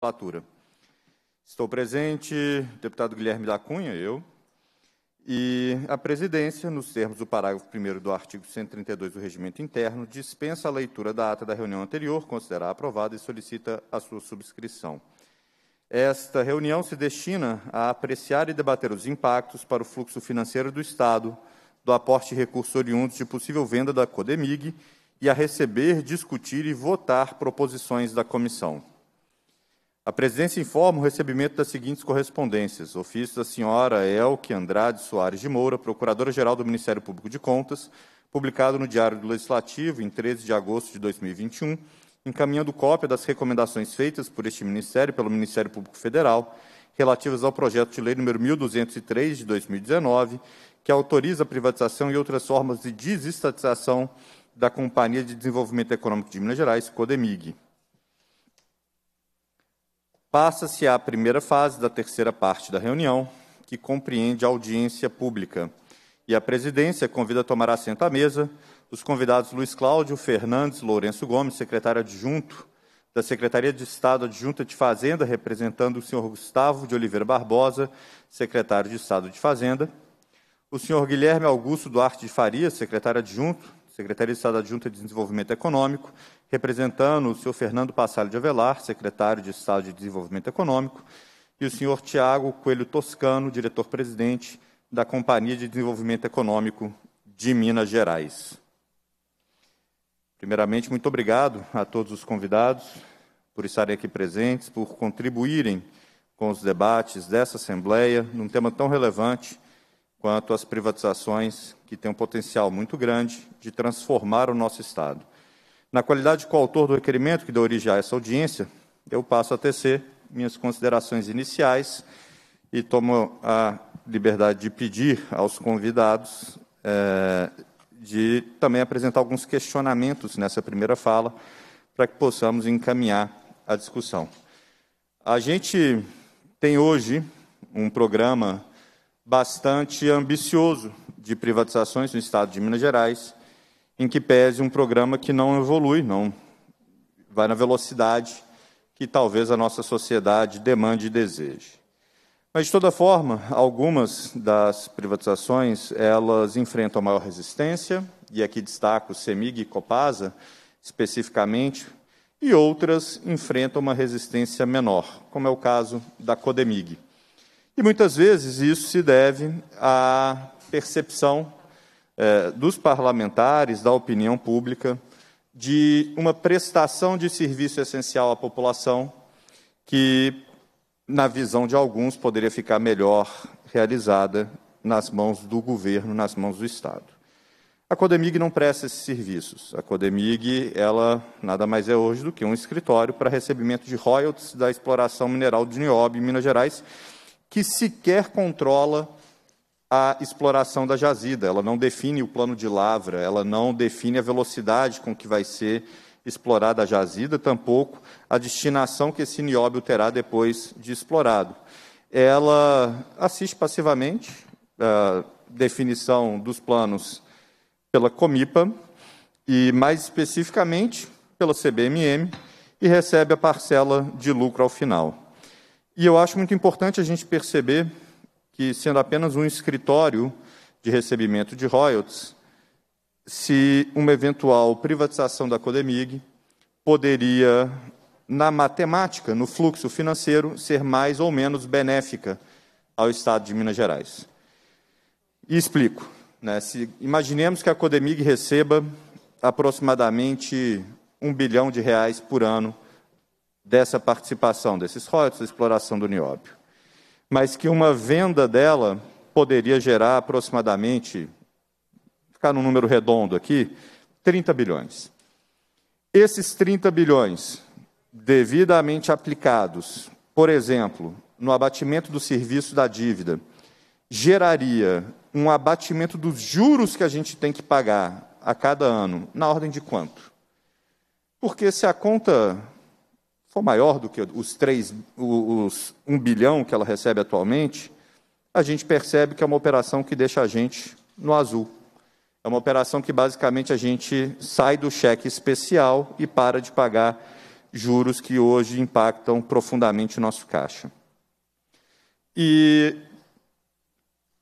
legislatura. Estou presente, deputado Guilherme da Cunha, eu, e a presidência, nos termos do parágrafo 1 do artigo 132 do Regimento Interno, dispensa a leitura da ata da reunião anterior, considera aprovada e solicita a sua subscrição. Esta reunião se destina a apreciar e debater os impactos para o fluxo financeiro do Estado do aporte de recursos oriundos de possível venda da Codemig e a receber, discutir e votar proposições da comissão. A presidência informa o recebimento das seguintes correspondências: ofício da senhora Elke Andrade Soares de Moura, procuradora-geral do Ministério Público de Contas, publicado no Diário do Legislativo em 13 de agosto de 2021, encaminhando cópia das recomendações feitas por este Ministério pelo Ministério Público Federal relativas ao projeto de lei número 1203 de 2019, que autoriza a privatização e outras formas de desestatização da Companhia de Desenvolvimento Econômico de Minas Gerais, CODEMIG. Passa-se à primeira fase da terceira parte da reunião, que compreende a audiência pública. E a presidência convida a tomar assento à mesa os convidados Luiz Cláudio Fernandes Lourenço Gomes, secretário adjunto da Secretaria de Estado Adjunta de Fazenda, representando o senhor Gustavo de Oliveira Barbosa, secretário de Estado de Fazenda, o senhor Guilherme Augusto Duarte de Faria, secretário adjunto, Secretaria de Estado Adjunta de Desenvolvimento Econômico, representando o senhor Fernando Passalho de Avelar, secretário de Estado de Desenvolvimento Econômico, e o senhor Tiago Coelho Toscano, diretor-presidente da Companhia de Desenvolvimento Econômico de Minas Gerais. Primeiramente, muito obrigado a todos os convidados por estarem aqui presentes, por contribuírem com os debates dessa Assembleia num tema tão relevante quanto as privatizações que têm um potencial muito grande de transformar o nosso Estado. Na qualidade de coautor do requerimento que deu origem a essa audiência, eu passo a tecer minhas considerações iniciais e tomo a liberdade de pedir aos convidados é, de também apresentar alguns questionamentos nessa primeira fala, para que possamos encaminhar a discussão. A gente tem hoje um programa bastante ambicioso de privatizações no Estado de Minas Gerais em que pese um programa que não evolui, não vai na velocidade que talvez a nossa sociedade demande e deseje. Mas de toda forma, algumas das privatizações, elas enfrentam maior resistência, e aqui destaco Semig e Copasa especificamente, e outras enfrentam uma resistência menor, como é o caso da Codemig. E muitas vezes isso se deve à percepção eh, dos parlamentares, da opinião pública, de uma prestação de serviço essencial à população que, na visão de alguns, poderia ficar melhor realizada nas mãos do governo, nas mãos do Estado. A Codemig não presta esses serviços. A Codemig, ela nada mais é hoje do que um escritório para recebimento de royalties da exploração mineral de Niobe, em Minas Gerais, que sequer controla a exploração da jazida, ela não define o plano de lavra, ela não define a velocidade com que vai ser explorada a jazida, tampouco a destinação que esse nióbio terá depois de explorado. Ela assiste passivamente a definição dos planos pela Comipa e, mais especificamente, pela CBMM e recebe a parcela de lucro ao final. E eu acho muito importante a gente perceber que, sendo apenas um escritório de recebimento de royalties, se uma eventual privatização da Codemig poderia, na matemática, no fluxo financeiro, ser mais ou menos benéfica ao Estado de Minas Gerais. E explico. Né, se, imaginemos que a Codemig receba aproximadamente um bilhão de reais por ano dessa participação, desses royalties, da exploração do nióbio mas que uma venda dela poderia gerar aproximadamente, ficar num número redondo aqui, 30 bilhões. Esses 30 bilhões, devidamente aplicados, por exemplo, no abatimento do serviço da dívida, geraria um abatimento dos juros que a gente tem que pagar a cada ano, na ordem de quanto? Porque se a conta for maior do que os, 3, os 1 bilhão que ela recebe atualmente, a gente percebe que é uma operação que deixa a gente no azul. É uma operação que basicamente a gente sai do cheque especial e para de pagar juros que hoje impactam profundamente o nosso caixa. E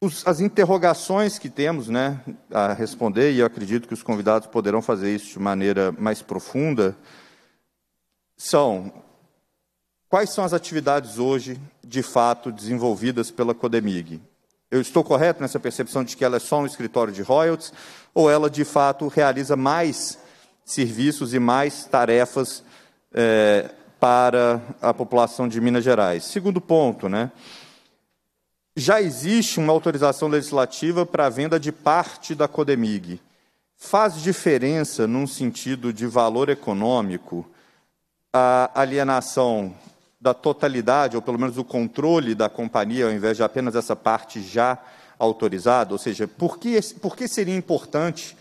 os, as interrogações que temos né, a responder, e eu acredito que os convidados poderão fazer isso de maneira mais profunda, são Quais são as atividades hoje, de fato, desenvolvidas pela Codemig? Eu estou correto nessa percepção de que ela é só um escritório de royalties ou ela, de fato, realiza mais serviços e mais tarefas é, para a população de Minas Gerais? Segundo ponto, né? já existe uma autorização legislativa para a venda de parte da Codemig. Faz diferença, num sentido de valor econômico, a alienação da totalidade, ou pelo menos o controle da companhia, ao invés de apenas essa parte já autorizada? Ou seja, por que, por que seria importante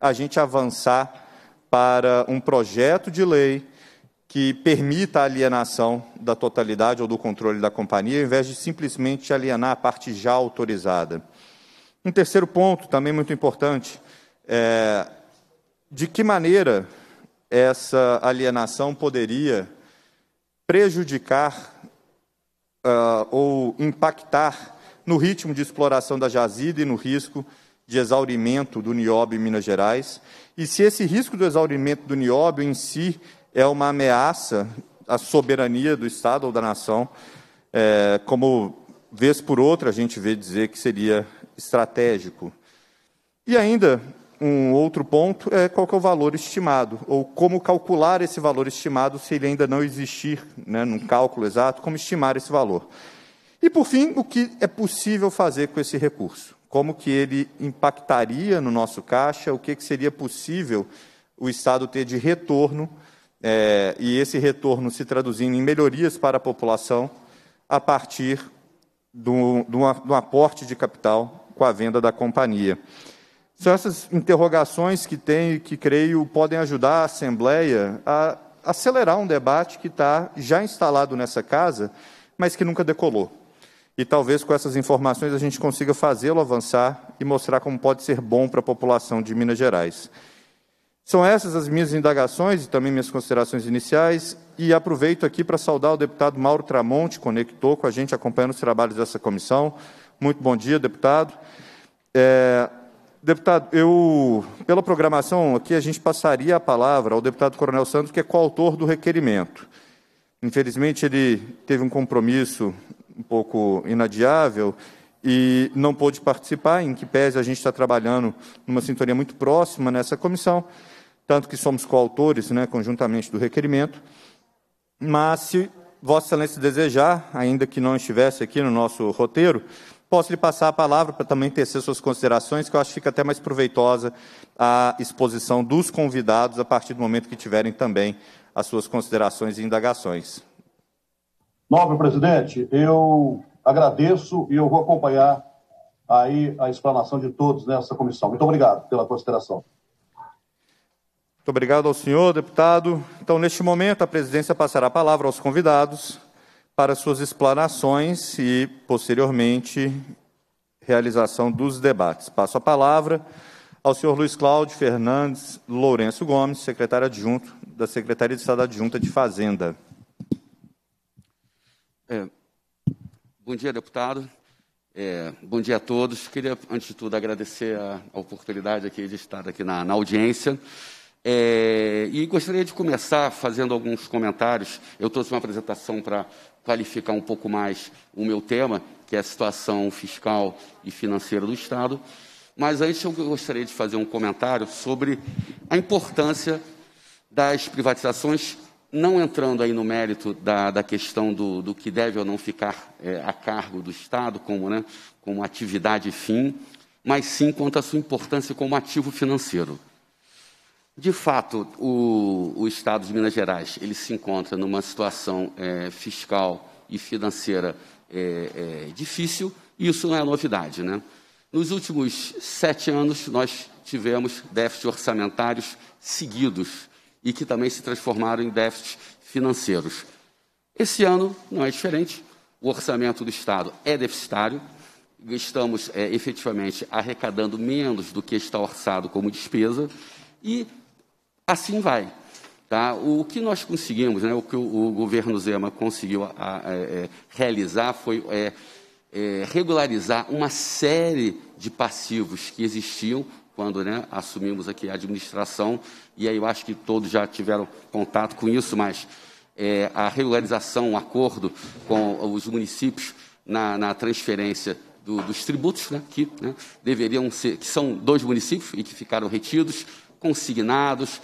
a gente avançar para um projeto de lei que permita a alienação da totalidade ou do controle da companhia, ao invés de simplesmente alienar a parte já autorizada? Um terceiro ponto, também muito importante, é de que maneira essa alienação poderia prejudicar uh, ou impactar no ritmo de exploração da jazida e no risco de exaurimento do nióbio em Minas Gerais, e se esse risco do exaurimento do nióbio em si é uma ameaça à soberania do Estado ou da nação, é, como vez por outra a gente vê dizer que seria estratégico. E ainda, um outro ponto é qual é o valor estimado, ou como calcular esse valor estimado se ele ainda não existir, né, num cálculo exato, como estimar esse valor. E, por fim, o que é possível fazer com esse recurso? Como que ele impactaria no nosso caixa? O que, que seria possível o Estado ter de retorno é, e esse retorno se traduzindo em melhorias para a população a partir do, do, do aporte de capital com a venda da companhia. São essas interrogações que tenho e que creio podem ajudar a Assembleia a acelerar um debate que está já instalado nessa casa, mas que nunca decolou. E talvez com essas informações a gente consiga fazê-lo avançar e mostrar como pode ser bom para a população de Minas Gerais. São essas as minhas indagações e também minhas considerações iniciais, e aproveito aqui para saudar o deputado Mauro Tramonte, conectou com a gente, acompanhando os trabalhos dessa comissão. Muito bom dia, deputado. É, Deputado, eu, pela programação aqui, a gente passaria a palavra ao deputado Coronel Santos, que é coautor do requerimento. Infelizmente, ele teve um compromisso um pouco inadiável e não pôde participar, em que pese a gente está trabalhando numa sintonia muito próxima nessa comissão, tanto que somos coautores, né, conjuntamente, do requerimento. Mas, se Vossa Excelência desejar, ainda que não estivesse aqui no nosso roteiro, Posso lhe passar a palavra para também tecer suas considerações, que eu acho que fica até mais proveitosa a exposição dos convidados a partir do momento que tiverem também as suas considerações e indagações. Nobre presidente, eu agradeço e eu vou acompanhar aí a explanação de todos nessa comissão. Muito obrigado pela consideração. Muito obrigado ao senhor, deputado. Então, neste momento, a presidência passará a palavra aos convidados para suas explanações e, posteriormente, realização dos debates. Passo a palavra ao senhor Luiz Cláudio Fernandes Lourenço Gomes, secretário adjunto da Secretaria de Estado Adjunta de Fazenda. É, bom dia, deputado. É, bom dia a todos. Queria, antes de tudo, agradecer a, a oportunidade aqui de estar aqui na, na audiência. É, e gostaria de começar fazendo alguns comentários. Eu trouxe uma apresentação para qualificar um pouco mais o meu tema, que é a situação fiscal e financeira do Estado. Mas antes eu gostaria de fazer um comentário sobre a importância das privatizações, não entrando aí no mérito da, da questão do, do, que deve ou não ficar é, a cargo do Estado como, né, como atividade fim, mas sim quanto à sua importância como ativo financeiro. De fato, o, o, Estado de Minas Gerais ele se encontra numa situação é, fiscal e financeira é, é, difícil, e isso não é novidade. Né? Nos últimos sete anos, nós tivemos déficits orçamentários seguidos e que também se transformaram em déficits financeiros. Esse ano não é diferente, o orçamento do Estado é deficitário, estamos é, efetivamente arrecadando menos do que está orçado como despesa. E Assim vai. Tá? O que nós conseguimos, né, o que o, o governo Zema conseguiu a, a, a, é, é, realizar foi é, é, regularizar uma série de passivos que existiam quando né, assumimos aqui a administração, e aí eu acho que todos já tiveram contato com isso, mas é, a regularização, o um acordo com os municípios na, na transferência do, dos tributos, né, que né, deveriam ser, que são dois municípios e que ficaram retidos, consignados,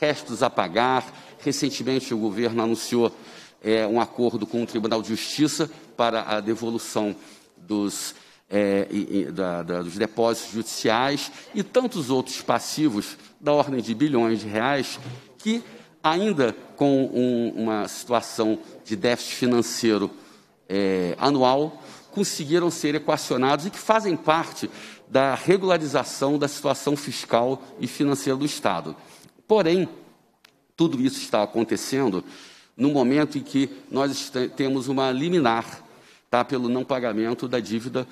restos a pagar. Recentemente, o governo anunciou é, um acordo com o Tribunal de Justiça para a devolução dos, é, e, e, da, da, dos depósitos judiciais e tantos outros passivos da ordem de bilhões de reais que, ainda com um, uma situação de déficit financeiro é, anual, conseguiram ser equacionados e que fazem parte da regularização da situação fiscal e financeira do Estado. Porém, tudo isso está acontecendo no momento em que nós temos uma liminar tá, pelo não pagamento da dívida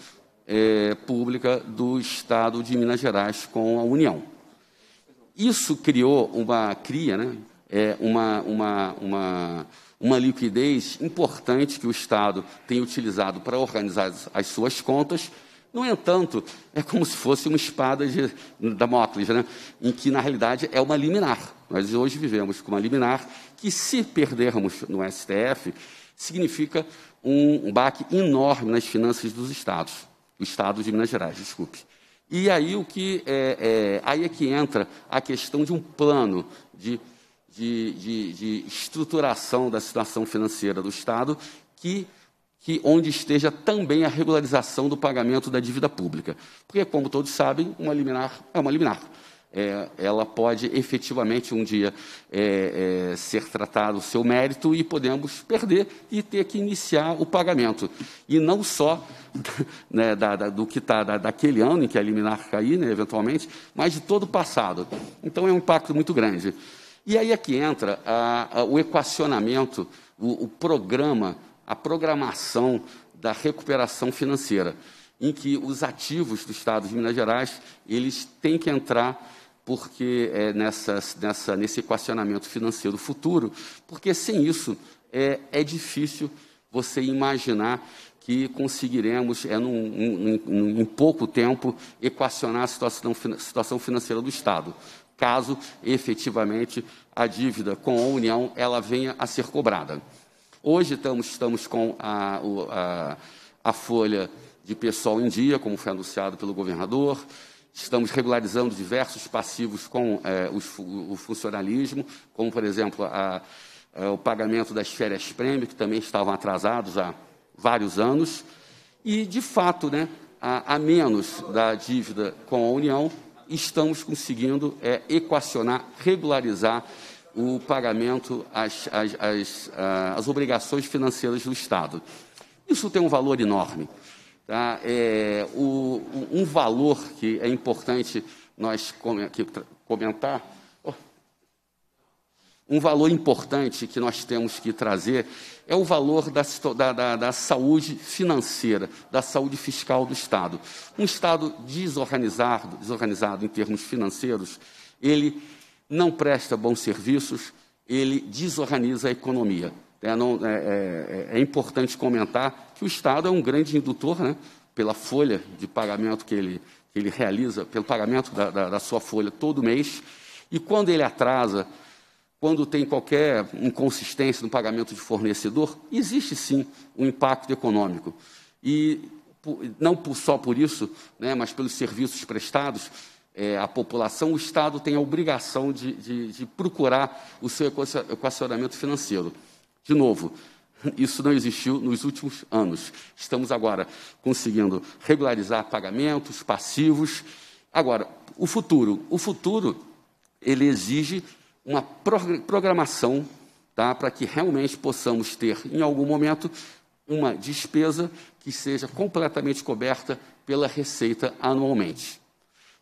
é, pública do Estado de Minas Gerais com a União. Isso criou uma cria, né, é, uma, uma, uma, uma liquidez importante que o Estado tem utilizado para organizar as suas contas no entanto, é, é como se fosse uma espada de Damocles, né? em que na realidade é uma liminar. Nós hoje vivemos com uma liminar que, se perdermos no STF, significa um baque enorme nas finanças dos estados, do estado de Minas Gerais, desculpe. E aí o que é, é, aí é que entra a questão de um plano de, de, de, de estruturação da situação financeira do estado que que onde esteja também a regularização do pagamento da dívida pública. Porque, como todos sabem, uma liminar é uma liminar. É, ela pode efetivamente um dia é, é, ser tratado o seu mérito e podemos perder e ter que iniciar o pagamento. E não só né, da, da, do que está da, daquele ano em que a liminar cair, né, eventualmente, mas de todo o passado. Então é um impacto muito grande. E aí é que entra a, a, o equacionamento, o, o programa a programação da recuperação financeira, em que os ativos do Estado de Minas Gerais eles têm que entrar porque é, nessa, nessa, nesse equacionamento financeiro futuro, porque sem isso é, é difícil você imaginar que conseguiremos, é, num, num, num, em pouco tempo, equacionar a situação, situação financeira do Estado, caso efetivamente a dívida com a União ela venha a ser cobrada. Hoje estamos, estamos com a, a, a folha de pessoal em dia, como foi anunciado pelo governador. Estamos regularizando diversos passivos com é, os, o funcionalismo, como, por exemplo, a, a, é, o pagamento das férias-prêmio, que também estavam atrasados há vários anos. E, de fato, né, a, a menos da dívida com a União, estamos conseguindo é, equacionar, regularizar o pagamento às, às, às, às ah, obrigações financeiras do Estado. Isso tem um valor enorme. Tá? É, o, um valor que é importante nós comentar, oh, um valor importante que nós temos que trazer é o valor da, da, da, saúde financeira, da saúde fiscal do Estado. Um Estado desorganizado, desorganizado em termos financeiros, ele não presta bons serviços, ele desorganiza a economia. É, não, é, é, é, importante comentar que o Estado é um grande indutor, né, pela folha de pagamento que ele, que ele realiza, pelo pagamento da, da, da, sua folha todo mês, e quando ele atrasa, quando tem qualquer inconsistência no pagamento de fornecedor, existe sim um impacto econômico. E não só por isso, né, mas pelos serviços prestados, é, a população, o Estado tem a obrigação de, de, de procurar o seu equacionamento financeiro. De novo, isso não existiu nos últimos anos. Estamos agora conseguindo regularizar pagamentos, passivos. Agora, o futuro. O futuro, ele exige uma programação tá, para que realmente possamos ter, em algum momento, uma despesa que seja completamente coberta pela receita anualmente.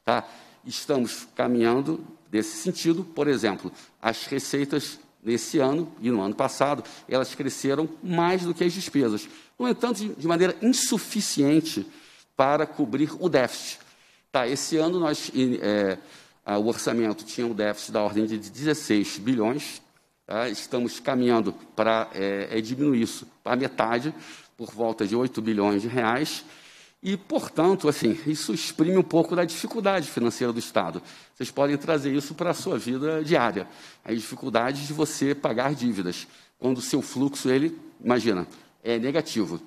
Tá? Estamos caminhando nesse sentido, por exemplo, as receitas nesse ano e no ano passado, elas cresceram mais do que as despesas. No entanto, de maneira insuficiente para cobrir o déficit. Tá, esse ano nós é, o orçamento tinha um déficit da ordem de 16 bilhões, tá? estamos caminhando para é, é diminuir isso para metade, por volta de 8 bilhões de reais. E, portanto, assim, isso exprime um pouco da dificuldade financeira do Estado. Vocês podem trazer isso para a sua vida diária. As dificuldades de você pagar dívidas, quando o seu fluxo, ele, imagina, é negativo.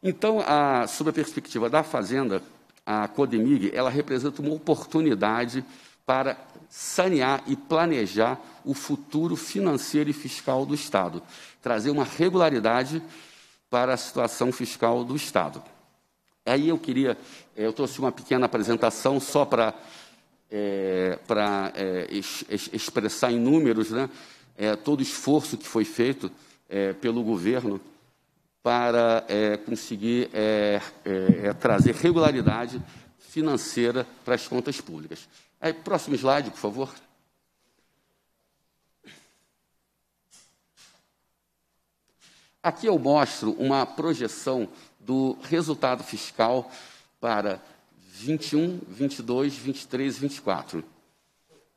Então, a, sob a perspectiva da Fazenda, a Codemig, ela representa uma oportunidade para sanear e planejar o futuro financeiro e fiscal do Estado, trazer uma regularidade para a situação fiscal do Estado. Aí eu queria, eh, eu trouxe uma pequena apresentação só para é, eh, para é, eh, expressar em números, né, é, todo o esforço que foi feito pelo governo para conseguir trazer regularidade financeira para as contas públicas. Aí, próximo slide, por favor. Aqui eu mostro uma projeção do resultado fiscal para 21, 22, 23 e 24.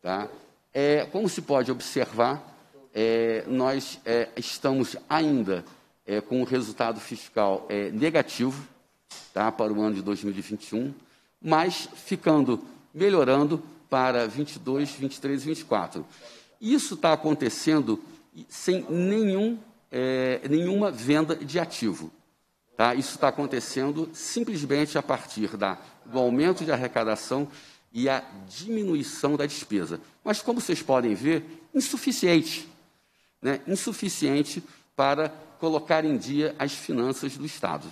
Tá? É, como se pode observar, é, nós é, estamos ainda é, com um resultado fiscal é, negativo tá, para o ano de 2021, mas ficando, melhorando para 22, 23 e 24. Isso está acontecendo sem nenhum, é, nenhuma venda de ativo. Tá? Isso está acontecendo simplesmente a partir da, do aumento de arrecadação e a diminuição da despesa. Mas, como vocês podem ver, insuficiente. Né? Insuficiente para colocar em dia as finanças do Estado.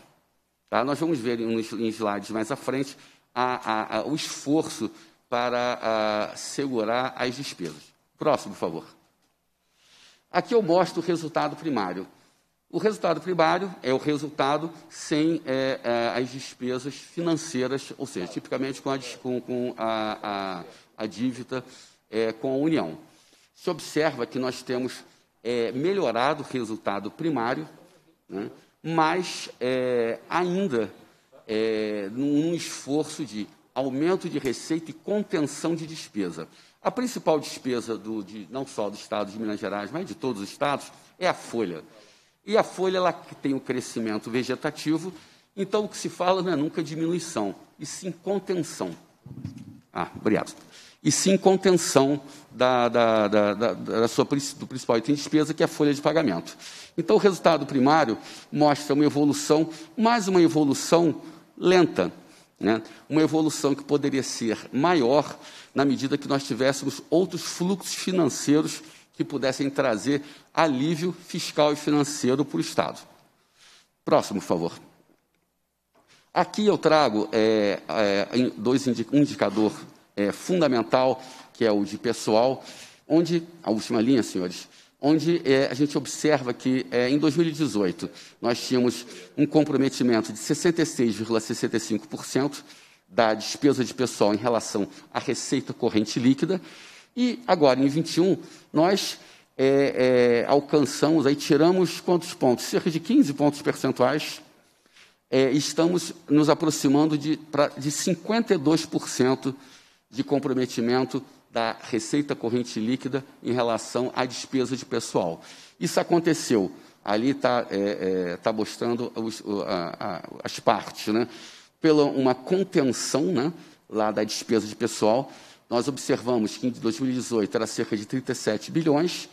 Tá? Nós vamos ver em, em slides mais à frente a, a, a, o esforço para segurar as despesas. Próximo, por favor. Aqui eu mostro o resultado primário. O resultado primário é o resultado sem é, é, as despesas financeiras, ou seja, tipicamente com a, com a, a, a dívida é, com a União. Se observa que nós temos é, melhorado o resultado primário, né, mas é, ainda é, num esforço de aumento de receita e contenção de despesa. A principal despesa, do, de, não só do Estado de Minas Gerais, mas de todos os estados, é a folha. E a folha ela tem o um crescimento vegetativo, então o que se fala não é nunca diminuição, e sim contenção. Ah, obrigado. E sim contenção da, da, da, da sua, do principal item de despesa, que é a folha de pagamento. Então, o resultado primário mostra uma evolução, mais uma evolução lenta, né? uma evolução que poderia ser maior na medida que nós tivéssemos outros fluxos financeiros que pudessem trazer alívio fiscal e financeiro para o Estado. Próximo, por favor. Aqui eu trago é, é, dois indi um indicador é, fundamental, que é o de pessoal, onde, a última linha, senhores, onde é, a gente observa que é, em 2018 nós tínhamos um comprometimento de 66,65% da despesa de pessoal em relação à receita corrente líquida, e agora, em 21, nós é, é, alcançamos, aí tiramos quantos pontos? Cerca de 15 pontos percentuais. É, estamos nos aproximando de, pra, de 52% de comprometimento da receita corrente líquida em relação à despesa de pessoal. Isso aconteceu. Ali está é, é, tá mostrando os, a, a, as partes, né? Pela uma contenção né, lá da despesa de pessoal, nós observamos que em 2018 era cerca de 37 bilhões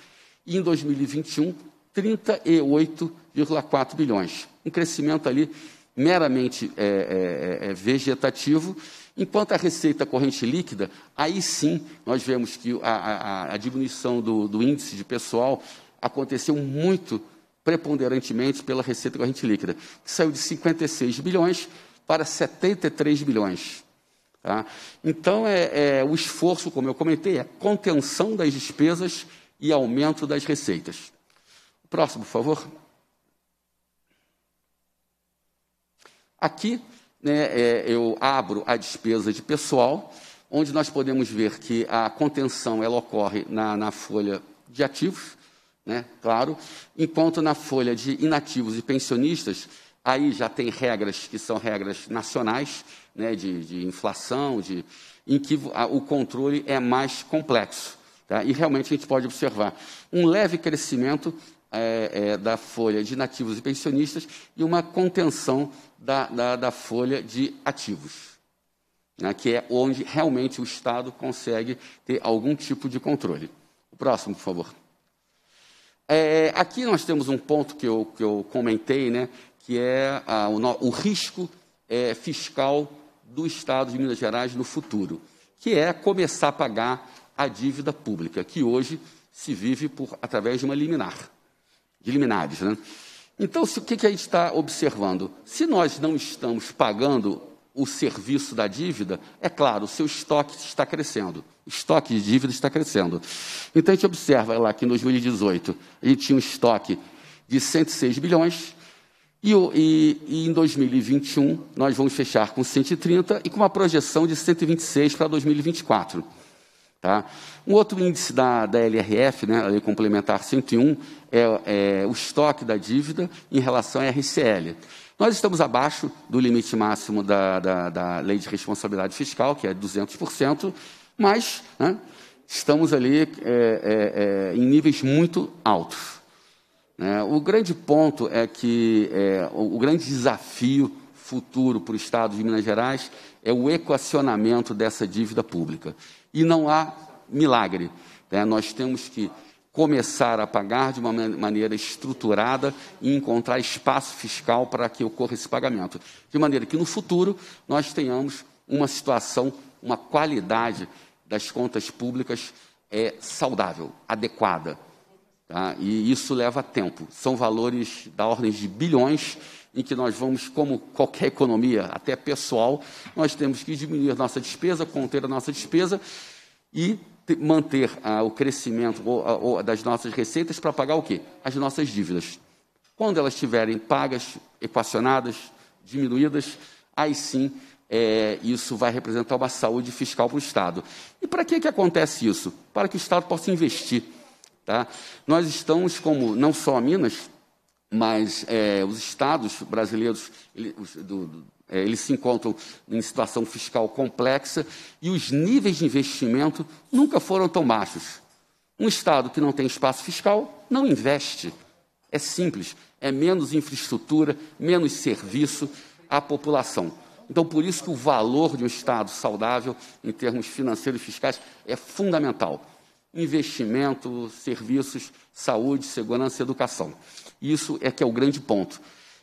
e em 2021, 38,4 bilhões. Um crescimento ali meramente é, é, é vegetativo, enquanto a receita corrente líquida, aí sim nós vemos que a, a, a diminuição do, do índice de pessoal aconteceu muito preponderantemente pela receita corrente líquida, que saiu de 56 bilhões para 73 bilhões. Tá? Então, é, é, o esforço, como eu comentei, é contenção das despesas e aumento das receitas. Próximo, por favor. Aqui né, é, eu abro a despesa de pessoal, onde nós podemos ver que a contenção ela ocorre na, na folha de ativos, né, claro, enquanto na folha de inativos e pensionistas, aí já tem regras que são regras nacionais, né, de, de, inflação, de, em que o controle é mais complexo. Tá? E realmente a gente pode observar um leve crescimento é, é, da folha de nativos e pensionistas e uma contenção da, da, da folha de ativos, né, que é onde realmente o Estado consegue ter algum tipo de controle. O próximo, por favor. É, aqui nós temos um ponto que eu, que eu comentei, né, que é a, o, o, risco é, fiscal do Estado de Minas Gerais no futuro, que é começar a pagar a dívida pública, que hoje se vive por, através de uma liminar, de liminares. Né? Então, se, o que, que a gente está observando? Se nós não estamos pagando o serviço da dívida, é claro, o seu estoque está crescendo. O estoque de dívida está crescendo. Então, a gente observa lá que em 2018 a gente tinha um estoque de 106 bilhões, e, e, e, em 2021, nós vamos fechar com 130 e com uma projeção de 126 para 2024. Tá? Um outro índice da, da LRF, né, a Lei Complementar 101, é, é o estoque da dívida em relação à RCL. Nós estamos abaixo do limite máximo da, da, da Lei de Responsabilidade Fiscal, que é 200%, mas né, estamos ali é, é, é em níveis muito altos. Né? O grande ponto é que é, o grande desafio futuro para o Estado de Minas Gerais é o equacionamento dessa dívida pública. E não há milagre. Né? Nós temos que começar a pagar de uma maneira estruturada e encontrar espaço fiscal para que ocorra esse pagamento. De maneira que no futuro nós tenhamos uma situação, uma qualidade das contas públicas é, saudável, adequada. Tá? E isso leva tempo. São valores da ordem de bilhões em que nós vamos, como qualquer economia, até pessoal, nós temos que diminuir nossa despesa, conter a nossa despesa e manter ah, o crescimento ou, ah, ou, das nossas receitas para pagar o quê? As nossas dívidas. Quando elas estiverem pagas, equacionadas, diminuídas, aí sim é, isso vai representar uma saúde fiscal para o Estado. E para que, que acontece isso? Para que o Estado possa investir Tá? Nós estamos como, não só Minas, mas é, os estados brasileiros, do, do, é, eles se encontram em situação fiscal complexa e os níveis de investimento nunca foram tão baixos. Um estado que não tem espaço fiscal não investe. É simples, é menos infraestrutura, menos serviço à população. Então, por isso que o valor de um Estado saudável em termos financeiros e fiscais é fundamental investimento, serviços, saúde, segurança e educação. Isso é que é o grande ponto.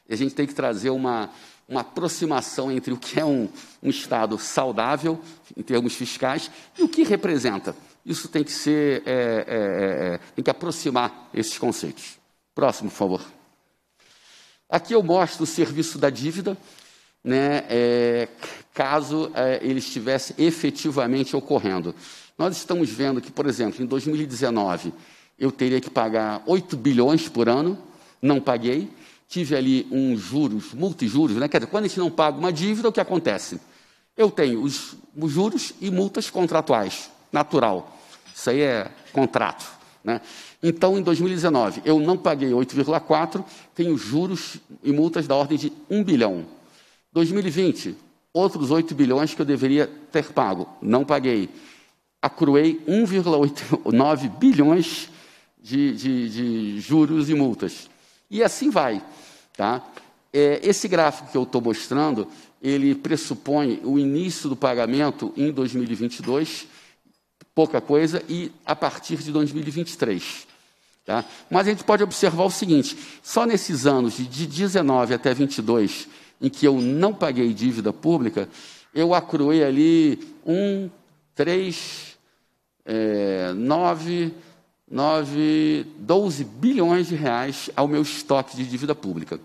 A gente tem que trazer uma, uma aproximação entre o que é um, um Estado saudável, em termos fiscais, e o que representa. Isso tem que ser, é, é, é, é tem que aproximar esses conceitos. Próximo, por favor. Aqui eu mostro o serviço da dívida, né, é, caso é, ele estivesse efetivamente ocorrendo. Nós estamos vendo que, por exemplo, em 2019, eu teria que pagar 8 bilhões por ano, não paguei, tive ali uns juros, multijuros, né? Quer dizer, quando a gente não paga uma dívida, o que acontece? Eu tenho os, os juros e multas contratuais, natural. Isso aí é contrato. Né? Então, em 2019, eu não paguei 8,4, tenho juros e multas da ordem de 1 bilhão. 2020, outros 8 bilhões que eu deveria ter pago, não paguei acruei 1,9 bilhões de, de, de, juros e multas. E assim vai. Tá? É, esse gráfico que eu estou mostrando, ele pressupõe o início do pagamento em 2022, pouca coisa, e a partir de 2023. Tá? Mas a gente pode observar o seguinte, só nesses anos de 19 até 22, em que eu não paguei dívida pública, eu acruei ali um 3, é, 9, 9, 12 bilhões de reais ao meu estoque de dívida pública.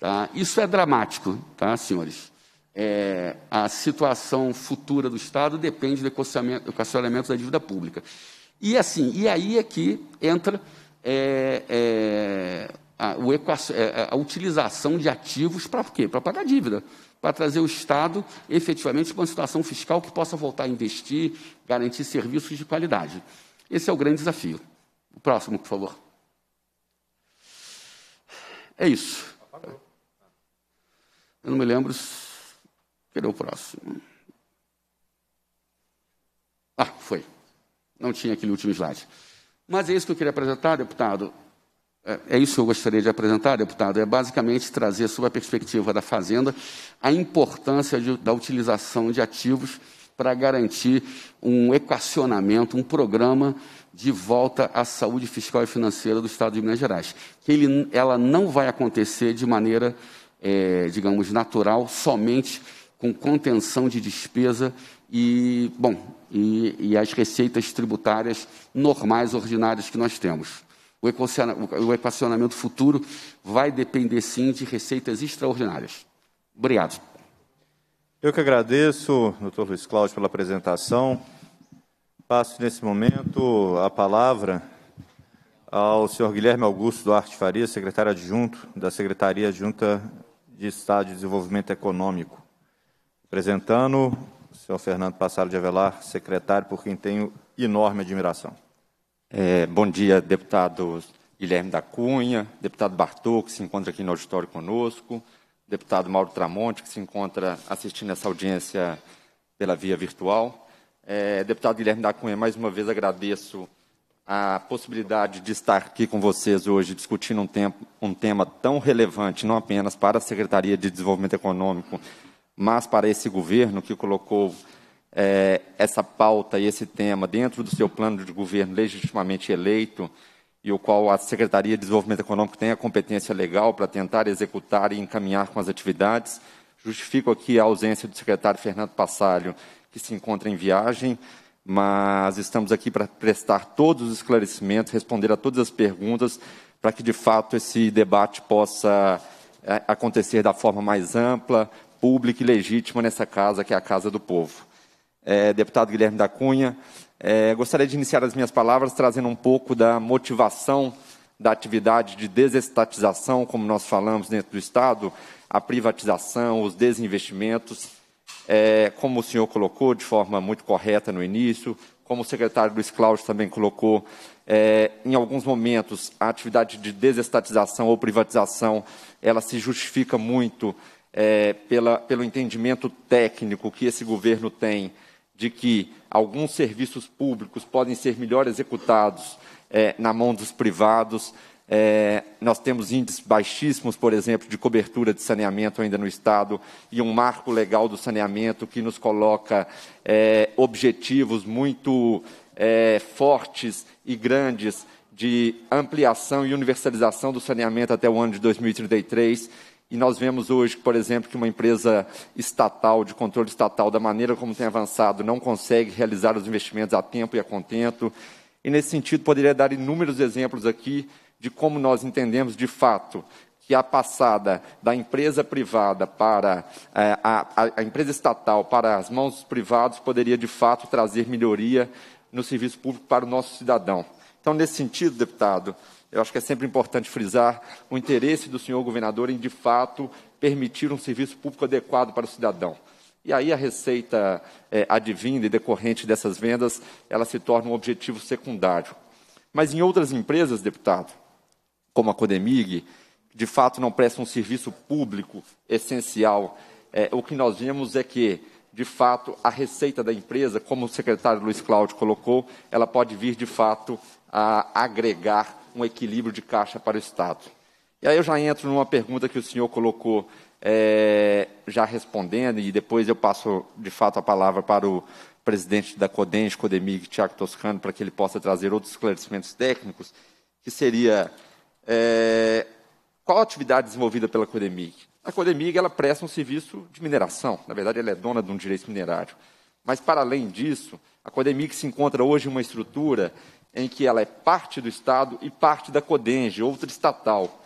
Tá? Isso é dramático, tá, senhores? É, a situação futura do Estado depende do equacionamento da dívida pública. E assim, e aí é que entra é, é, a, é, a, utilização de ativos para quê? Para pagar dívida para trazer o Estado efetivamente para uma situação fiscal que possa voltar a investir, garantir serviços de qualidade. Esse é o grande desafio. O próximo, por favor. É isso. Eu não me lembro. Cadê é o próximo? Ah, foi. Não tinha aquele último slide. Mas é isso que eu queria apresentar, deputado. É, é isso que eu gostaria de apresentar, deputado. É basicamente trazer, sob a perspectiva da Fazenda, a importância de, da utilização de ativos para garantir um equacionamento, um programa de volta à saúde fiscal e financeira do Estado de Minas Gerais. Que ele, ela não vai acontecer de maneira, é, digamos, natural, somente com contenção de despesa e, bom, e, e as receitas tributárias normais, ordinárias que nós temos o equacionamento futuro vai depender sim de receitas extraordinárias. Obrigado. Eu que agradeço, doutor Luiz Cláudio, pela apresentação. Passo nesse momento a palavra ao senhor Guilherme Augusto Duarte Faria, secretário adjunto da Secretaria Adjunta de Estado de Desenvolvimento Econômico. Apresentando o senhor Fernando Passaro de Avelar, secretário, por quem tenho enorme admiração. É, bom dia, deputado Guilherme da Cunha, deputado Bartô, que se encontra aqui no auditório conosco, deputado Mauro Tramonte, que se encontra assistindo essa audiência pela via virtual. É, deputado Guilherme da Cunha, mais uma vez agradeço a possibilidade de estar aqui com vocês hoje discutindo um, tempo, um tema tão relevante, não apenas para a Secretaria de Desenvolvimento Econômico, mas para esse governo que colocou é, essa pauta e esse tema dentro do seu plano de governo legitimamente eleito e o qual a Secretaria de Desenvolvimento Econômico tem a competência legal para tentar executar e encaminhar com as atividades. Justifico aqui a ausência do secretário Fernando Passalho, que se encontra em viagem, mas estamos aqui para prestar todos os esclarecimentos, responder a todas as perguntas, para que de fato esse debate possa é, acontecer da forma mais ampla, pública e legítima nessa casa, que é a Casa do Povo é, deputado Guilherme da Cunha. É, gostaria de iniciar as minhas palavras trazendo um pouco da motivação da atividade de desestatização, como nós falamos dentro do Estado, a privatização, os desinvestimentos, é, como o senhor colocou de forma muito correta no início, como o secretário Luiz Cláudio também colocou, é, em alguns momentos a atividade de desestatização ou privatização ela se justifica muito é, pela, pelo entendimento técnico que esse governo tem de que alguns serviços públicos podem ser melhor executados é, na mão dos privados. É, nós temos índices baixíssimos, por exemplo, de cobertura de saneamento ainda no Estado, e um marco legal do saneamento que nos coloca é, objetivos muito é, fortes e grandes de ampliação e universalização do saneamento até o ano de 2033. E nós vemos hoje, por exemplo, que uma empresa estatal, de controle estatal, da maneira como tem avançado, não consegue realizar os investimentos a tempo e a contento. E nesse sentido, poderia dar inúmeros exemplos aqui de como nós entendemos de fato que a passada da empresa privada para eh, a, a empresa estatal para as mãos dos privados poderia de fato trazer melhoria no serviço público para o nosso cidadão. Então, nesse sentido, deputado, eu acho que é sempre importante frisar o interesse do senhor governador em, de fato, permitir um serviço público adequado para o cidadão. E aí a receita é, advinda e decorrente dessas vendas, ela se torna um objetivo secundário. Mas em outras empresas, deputado, como a Codemig, de fato não presta um serviço público essencial, é, o que nós vemos é que de fato, a receita da empresa, como o secretário Luiz Cláudio colocou, ela pode vir de fato a agregar um equilíbrio de caixa para o Estado. E aí eu já entro numa pergunta que o senhor colocou, é, já respondendo, e depois eu passo de fato a palavra para o presidente da CODENS, CODEMIG, Tiago Toscano, para que ele possa trazer outros esclarecimentos técnicos, que seria é, qual a atividade desenvolvida pela CODEMIG? A CODEMIG ela presta um serviço de mineração, na verdade ela é dona de um direito minerário. Mas, para além disso, a Codemic se encontra hoje em uma estrutura em que ela é parte do Estado e parte da Codenge, outra estatal.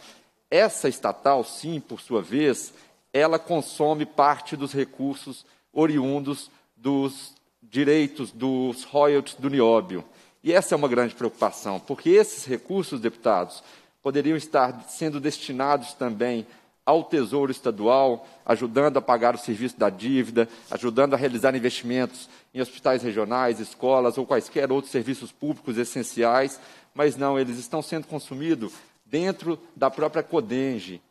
Essa estatal, sim, por sua vez, ela consome parte dos recursos oriundos dos direitos dos royalties do nióbio. E essa é uma grande preocupação, porque esses recursos, deputados, poderiam estar sendo destinados também ao Tesouro Estadual, ajudando a pagar o serviço da dívida, ajudando a realizar investimentos em hospitais regionais, escolas ou quaisquer outros serviços públicos essenciais, mas não, eles estão sendo consumidos dentro da própria Codenge,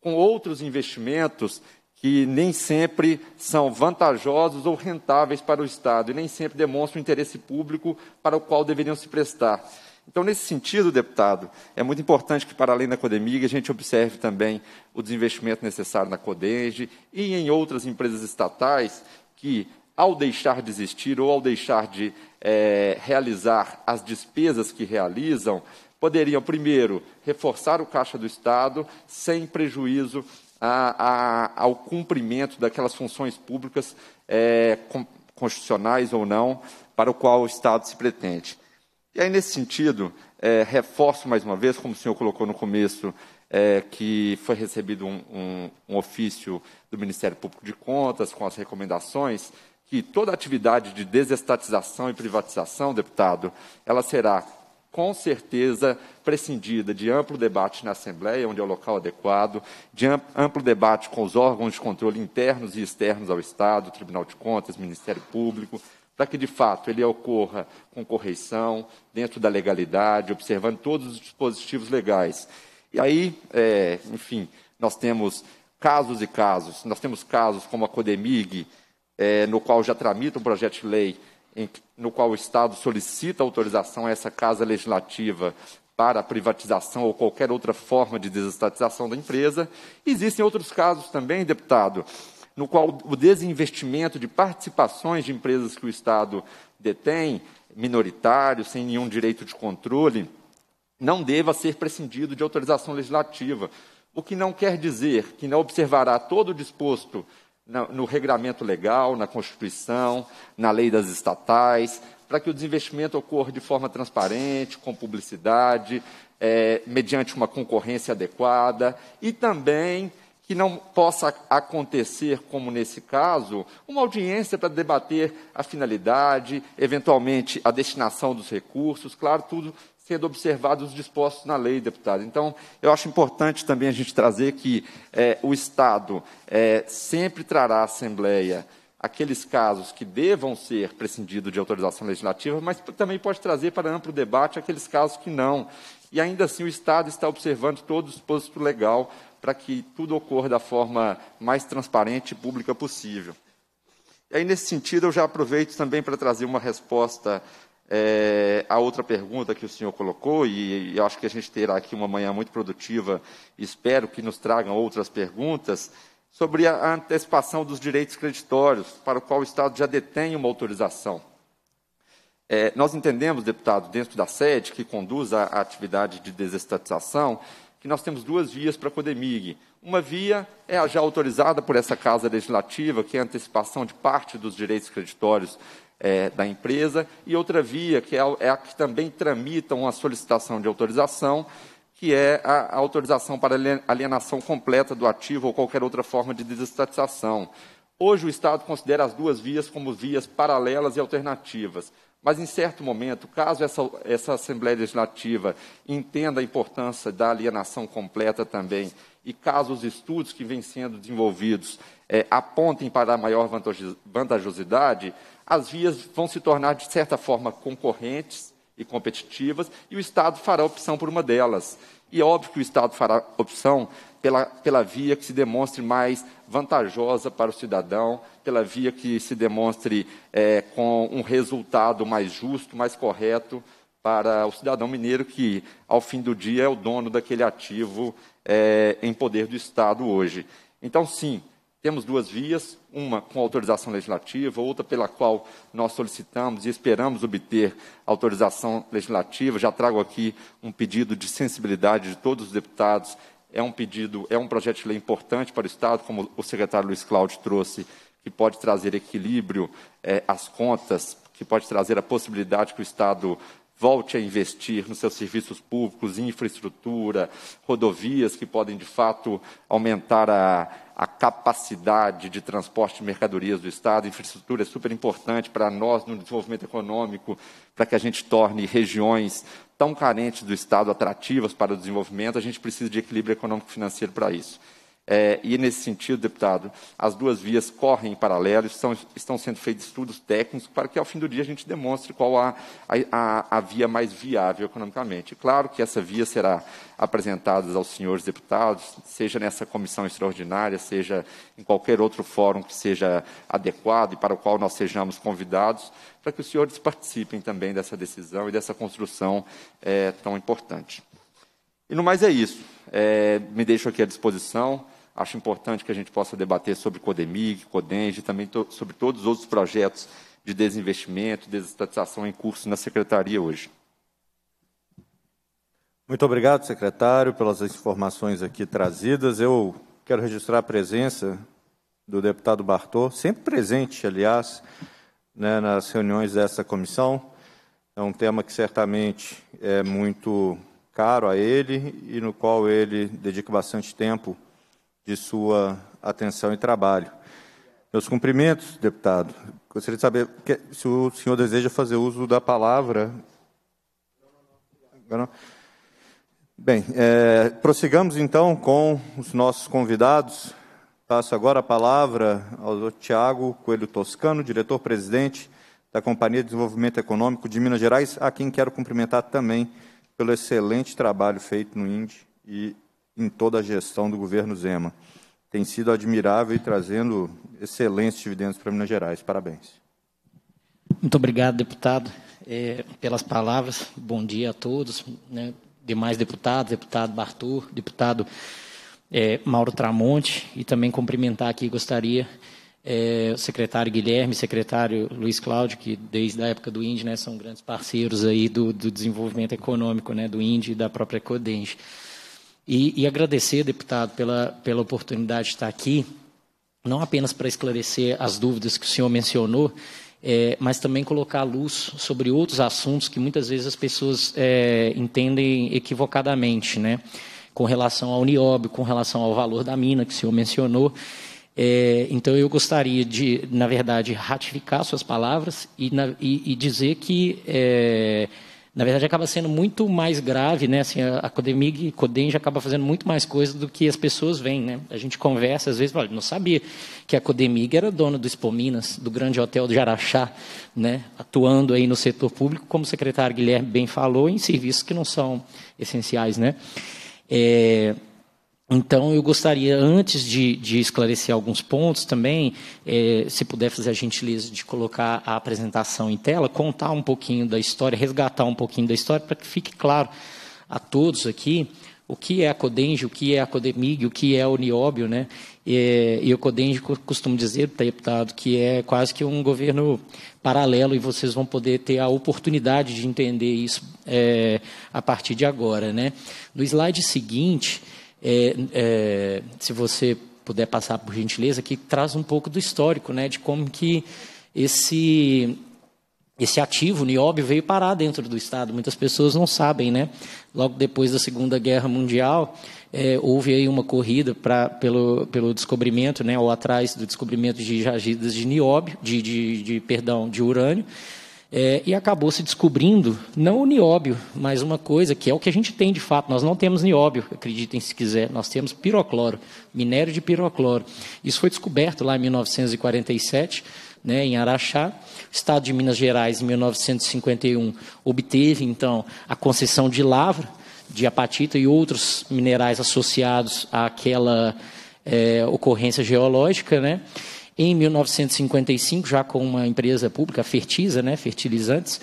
com outros investimentos que nem sempre são vantajosos ou rentáveis para o Estado e nem sempre demonstram interesse público para o qual deveriam se prestar. Então, nesse sentido, deputado, é muito importante que, para além da Codemig, a gente observe também o desinvestimento necessário na Codenge e em outras empresas estatais que, ao deixar de existir ou ao deixar de é, realizar as despesas que realizam, poderiam, primeiro, reforçar o caixa do Estado sem prejuízo a, a, ao cumprimento daquelas funções públicas é, constitucionais ou não, para o qual o Estado se pretende. E aí, nesse sentido, é, reforço mais uma vez, como o senhor colocou no começo, é, que foi recebido um, um, um, ofício do Ministério Público de Contas com as recomendações, que toda atividade de desestatização e privatização, deputado, ela será com certeza prescindida de amplo debate na Assembleia, onde é o local adequado, de amplo debate com os órgãos de controle internos e externos ao Estado, Tribunal de Contas, Ministério Público, para que de fato ele ocorra com correção dentro da legalidade, observando todos os dispositivos legais. E aí, é, enfim, nós temos casos e casos. Nós temos casos como a Codemig, é, no qual já tramita um projeto de lei em, no qual o Estado solicita autorização a essa casa legislativa para a privatização ou qualquer outra forma de desestatização da empresa. Existem outros casos também, deputado, no qual o desinvestimento de participações de empresas que o Estado detém, minoritário, sem nenhum direito de controle, não deva ser prescindido de autorização legislativa, o que não quer dizer que não observará todo o disposto no regramento legal, na Constituição, na lei das estatais, para que o desinvestimento ocorra de forma transparente, com publicidade, é, mediante uma concorrência adequada e também que não possa acontecer, como nesse caso, uma audiência para debater a finalidade, eventualmente a destinação dos recursos, claro, tudo sendo observados os dispostos na lei, deputado. Então, eu acho importante também a gente trazer que é, o Estado é, sempre trará à Assembleia aqueles casos que devam ser prescindidos de autorização legislativa, mas também pode trazer para amplo debate aqueles casos que não. E ainda assim, o Estado está observando todo o disposto legal para que tudo ocorra da forma mais transparente e pública possível. E aí, nesse sentido, eu já aproveito também para trazer uma resposta é, outra pergunta que o senhor colocou, e, e acho que a gente terá aqui uma manhã muito produtiva, espero que nos tragam outras perguntas, sobre a antecipação dos direitos creditórios, para o qual o Estado já detém uma autorização. É, nós entendemos, deputado, dentro da sede que conduz a, a atividade de desestatização, que nós temos duas vias para a Codemig. Uma via é a já autorizada por essa Casa Legislativa, que é a antecipação de parte dos direitos creditórios é, da empresa, e outra via, que é a, é a que também tramita uma solicitação de autorização, que é a, a autorização para alienação completa do ativo ou qualquer outra forma de desestatização. Hoje o Estado considera as duas vias como vias paralelas e alternativas. Mas, em certo momento, caso essa, essa Assembleia Legislativa entenda a importância da alienação completa também, e caso os estudos que vêm sendo desenvolvidos é, apontem para a maior vantajosidade, as vias vão se tornar, de certa forma, concorrentes e competitivas, e o Estado fará opção por uma delas. E é óbvio que o Estado fará opção pela, pela via que se demonstre mais vantajosa para o cidadão, pela via que se demonstre é, com um resultado mais justo, mais correto para o cidadão mineiro, que ao fim do dia é o dono daquele ativo é, em poder do Estado hoje. Então, sim, temos duas vias, uma com autorização legislativa, outra pela qual nós solicitamos e esperamos obter autorização legislativa. Já trago aqui um pedido de sensibilidade de todos os deputados. É um pedido, é um projeto de lei importante para o Estado, como o secretário Luiz Cláudio trouxe, que pode trazer equilíbrio é, às contas, que pode trazer a possibilidade que o Estado volte a investir nos seus serviços públicos, infraestrutura, rodovias que podem de fato aumentar a a capacidade de transporte de mercadorias do Estado. A infraestrutura é super importante para nós no desenvolvimento econômico, para que a gente torne regiões tão carentes do Estado atrativas para o desenvolvimento. A gente precisa de equilíbrio econômico-financeiro para isso. É, e nesse sentido, deputado, as duas vias correm em paralelo, estão, estão sendo feitos estudos técnicos para que ao fim do dia a gente demonstre qual a, a, a via mais viável economicamente. Claro que essa via será apresentada aos senhores deputados, seja nessa comissão extraordinária, seja em qualquer outro fórum que seja adequado e para o qual nós sejamos convidados, para que os senhores participem também dessa decisão e dessa construção é, tão importante. E no mais é isso. É, me deixo aqui à disposição. Acho importante que a gente possa debater sobre Codemig, Codenge, também to, sobre todos os outros projetos de desinvestimento, desestatização em curso na secretaria hoje. Muito obrigado, secretário, pelas informações aqui trazidas. Eu quero registrar a presença do deputado Bartô, sempre presente, aliás, né, nas reuniões dessa comissão. É um tema que certamente é muito caro a ele e no qual ele dedica bastante tempo de sua atenção e trabalho. Meus cumprimentos, deputado. Gostaria de saber se o senhor deseja fazer uso da palavra. Bem, é, prossigamos então com os nossos convidados. Passo agora a palavra ao Tiago Coelho Toscano, diretor-presidente da Companhia de Desenvolvimento Econômico de Minas Gerais, a quem quero cumprimentar também pelo excelente trabalho feito no INDE e em toda a gestão do governo Zema. Tem sido admirável e trazendo excelentes dividendos para Minas Gerais. Parabéns. Muito obrigado, deputado, eh, pelas palavras. Bom dia a todos, né? demais deputados, deputado Bartur, deputado eh, Mauro Tramonte, e também cumprimentar aqui, gostaria, eh, o secretário Guilherme, secretário Luiz Cláudio, que desde a época do INDI né, são grandes parceiros aí do, do desenvolvimento econômico né, do INDI e da própria CODENGE. E, e agradecer, deputado, pela, pela oportunidade de estar aqui, não apenas para esclarecer as dúvidas que o senhor mencionou, é, mas também colocar luz sobre outros assuntos que muitas vezes as pessoas é, entendem equivocadamente, né? com relação ao nióbio, com relação ao valor da mina que o senhor mencionou. É, então, eu gostaria de, na verdade, ratificar suas palavras e, na, e, e dizer que é, na verdade acaba sendo muito mais grave, né? Assim, a Codemig e já acaba fazendo muito mais coisa do que as pessoas veem, né? A gente conversa às vezes, olha, não sabia que a Codemig era dona do Expominas, do grande hotel de Araxá, né? Atuando aí no setor público, como o secretário Guilherme bem falou, em serviços que não são essenciais, né? É... Então, eu gostaria, antes de, de esclarecer alguns pontos também, é, se puder fazer a gentileza de colocar a apresentação em tela, contar um pouquinho da história, resgatar um pouquinho da história, para que fique claro a todos aqui o que é a Codenge, o que é a Codemig, o que é o Nióbio. Né? E, é, e o Codenge, costumo dizer, tá deputado, que é quase que um governo paralelo e vocês vão poder ter a oportunidade de entender isso é, a partir de agora. Né? No slide seguinte é, é, se você puder passar por gentileza, que traz um pouco do histórico, né, de como que esse esse ativo, o nióbio, veio parar dentro do Estado. Muitas pessoas não sabem, né? Logo depois da Segunda Guerra Mundial, é, houve aí uma corrida pra, pelo, pelo descobrimento, né, ou atrás do descobrimento de jazidas de nióbio, de, de, de, perdão, de urânio, é, e acabou se descobrindo, não o nióbio, mas uma coisa que é o que a gente tem de fato. Nós não temos nióbio, acreditem se quiser, nós temos pirocloro, minério de pirocloro. Isso foi descoberto lá em 1947, né, em Araxá. O estado de Minas Gerais, em 1951, obteve, então, a concessão de lavra, de apatita e outros minerais associados àquela é, ocorrência geológica, né? Em 1955, já com uma empresa pública, a Fertiza, né, fertilizantes,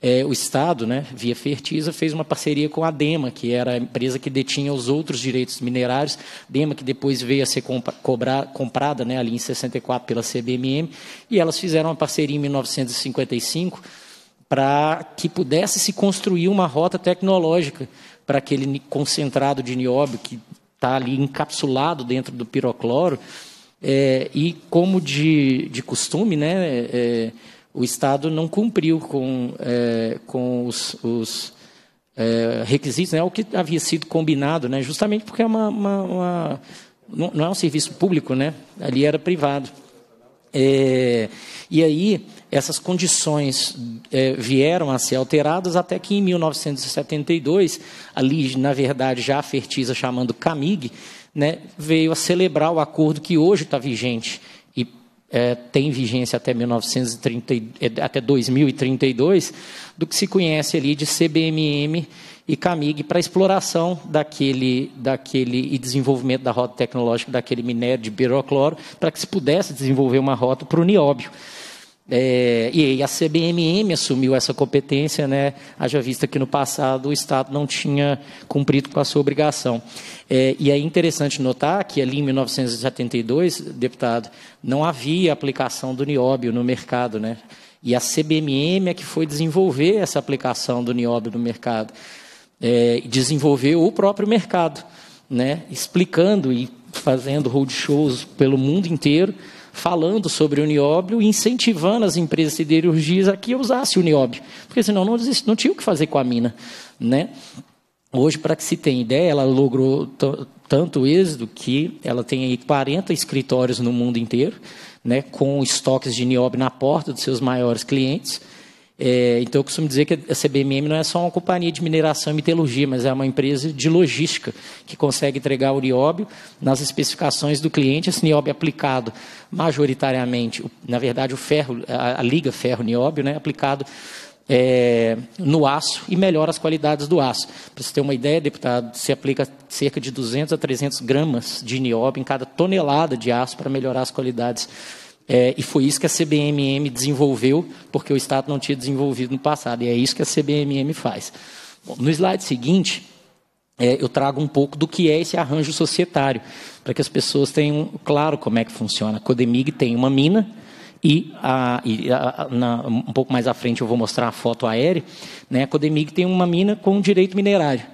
é, o Estado, né, via Fertiza, fez uma parceria com a DEMA, que era a empresa que detinha os outros direitos minerários. DEMA, que depois veio a ser cobrar, comprada né, ali em 64 pela CBMM, e elas fizeram uma parceria em 1955 para que pudesse se construir uma rota tecnológica para aquele concentrado de nióbio que está ali encapsulado dentro do pirocloro, é, e como de, de costume, né, é, o Estado não cumpriu com, é, com os, os é, requisitos, né, o que havia sido combinado, né, justamente porque é uma, uma, uma não, é um serviço público, né, ali era privado. É, e aí essas condições é, vieram a ser alteradas até que em 1972 ali na verdade, já a Fertiza chamando CAMIG, né, veio a celebrar o acordo que hoje está vigente e é, tem vigência até, 1930, é, até 2032, do que se conhece ali de CBMM e CAMIG para exploração daquele, daquele e desenvolvimento da rota tecnológica daquele minério de berocloro para que se pudesse desenvolver uma rota para o nióbio. É, e a CBMM assumiu essa competência, né, haja vista que no passado o Estado não tinha cumprido com a sua obrigação. É, e é interessante notar que ali em 1972, deputado, não havia aplicação do nióbio no mercado, né? E a CBMM é que foi desenvolver essa aplicação do nióbio no mercado, é, desenvolveu o próprio mercado, né, explicando e fazendo roadshows pelo mundo inteiro, falando sobre o nióbio e incentivando as empresas siderurgias a que usassem o nióbio, porque senão não, não tinha o que fazer com a mina. Né? Hoje, para que se tenha ideia, ela logrou tanto êxito que ela tem aí 40 escritórios no mundo inteiro, né, com estoques de nióbio na porta dos seus maiores clientes. É, então, eu costumo dizer que a CBMM não é só uma companhia de mineração e metalurgia, mas é uma empresa de logística que consegue entregar o nióbio nas especificações do cliente. Esse nióbio é aplicado majoritariamente, na verdade, o ferro, a, a liga ferro-nióbio, né, aplicado é, no aço e melhora as qualidades do aço. Para você ter uma ideia, deputado, se aplica cerca de 200 a 300 gramas de nióbio em cada tonelada de aço para melhorar as qualidades é, e foi isso que a CBMM desenvolveu, porque o Estado não tinha desenvolvido no passado. E é isso que a CBMM faz. Bom, no slide seguinte, é, eu trago um pouco do que é esse arranjo societário, para que as pessoas tenham claro como é que funciona. A Codemig tem uma mina, e, a, e a, na, um pouco mais à frente eu vou mostrar a foto aérea. Né? A Codemig tem uma mina com direito minerário,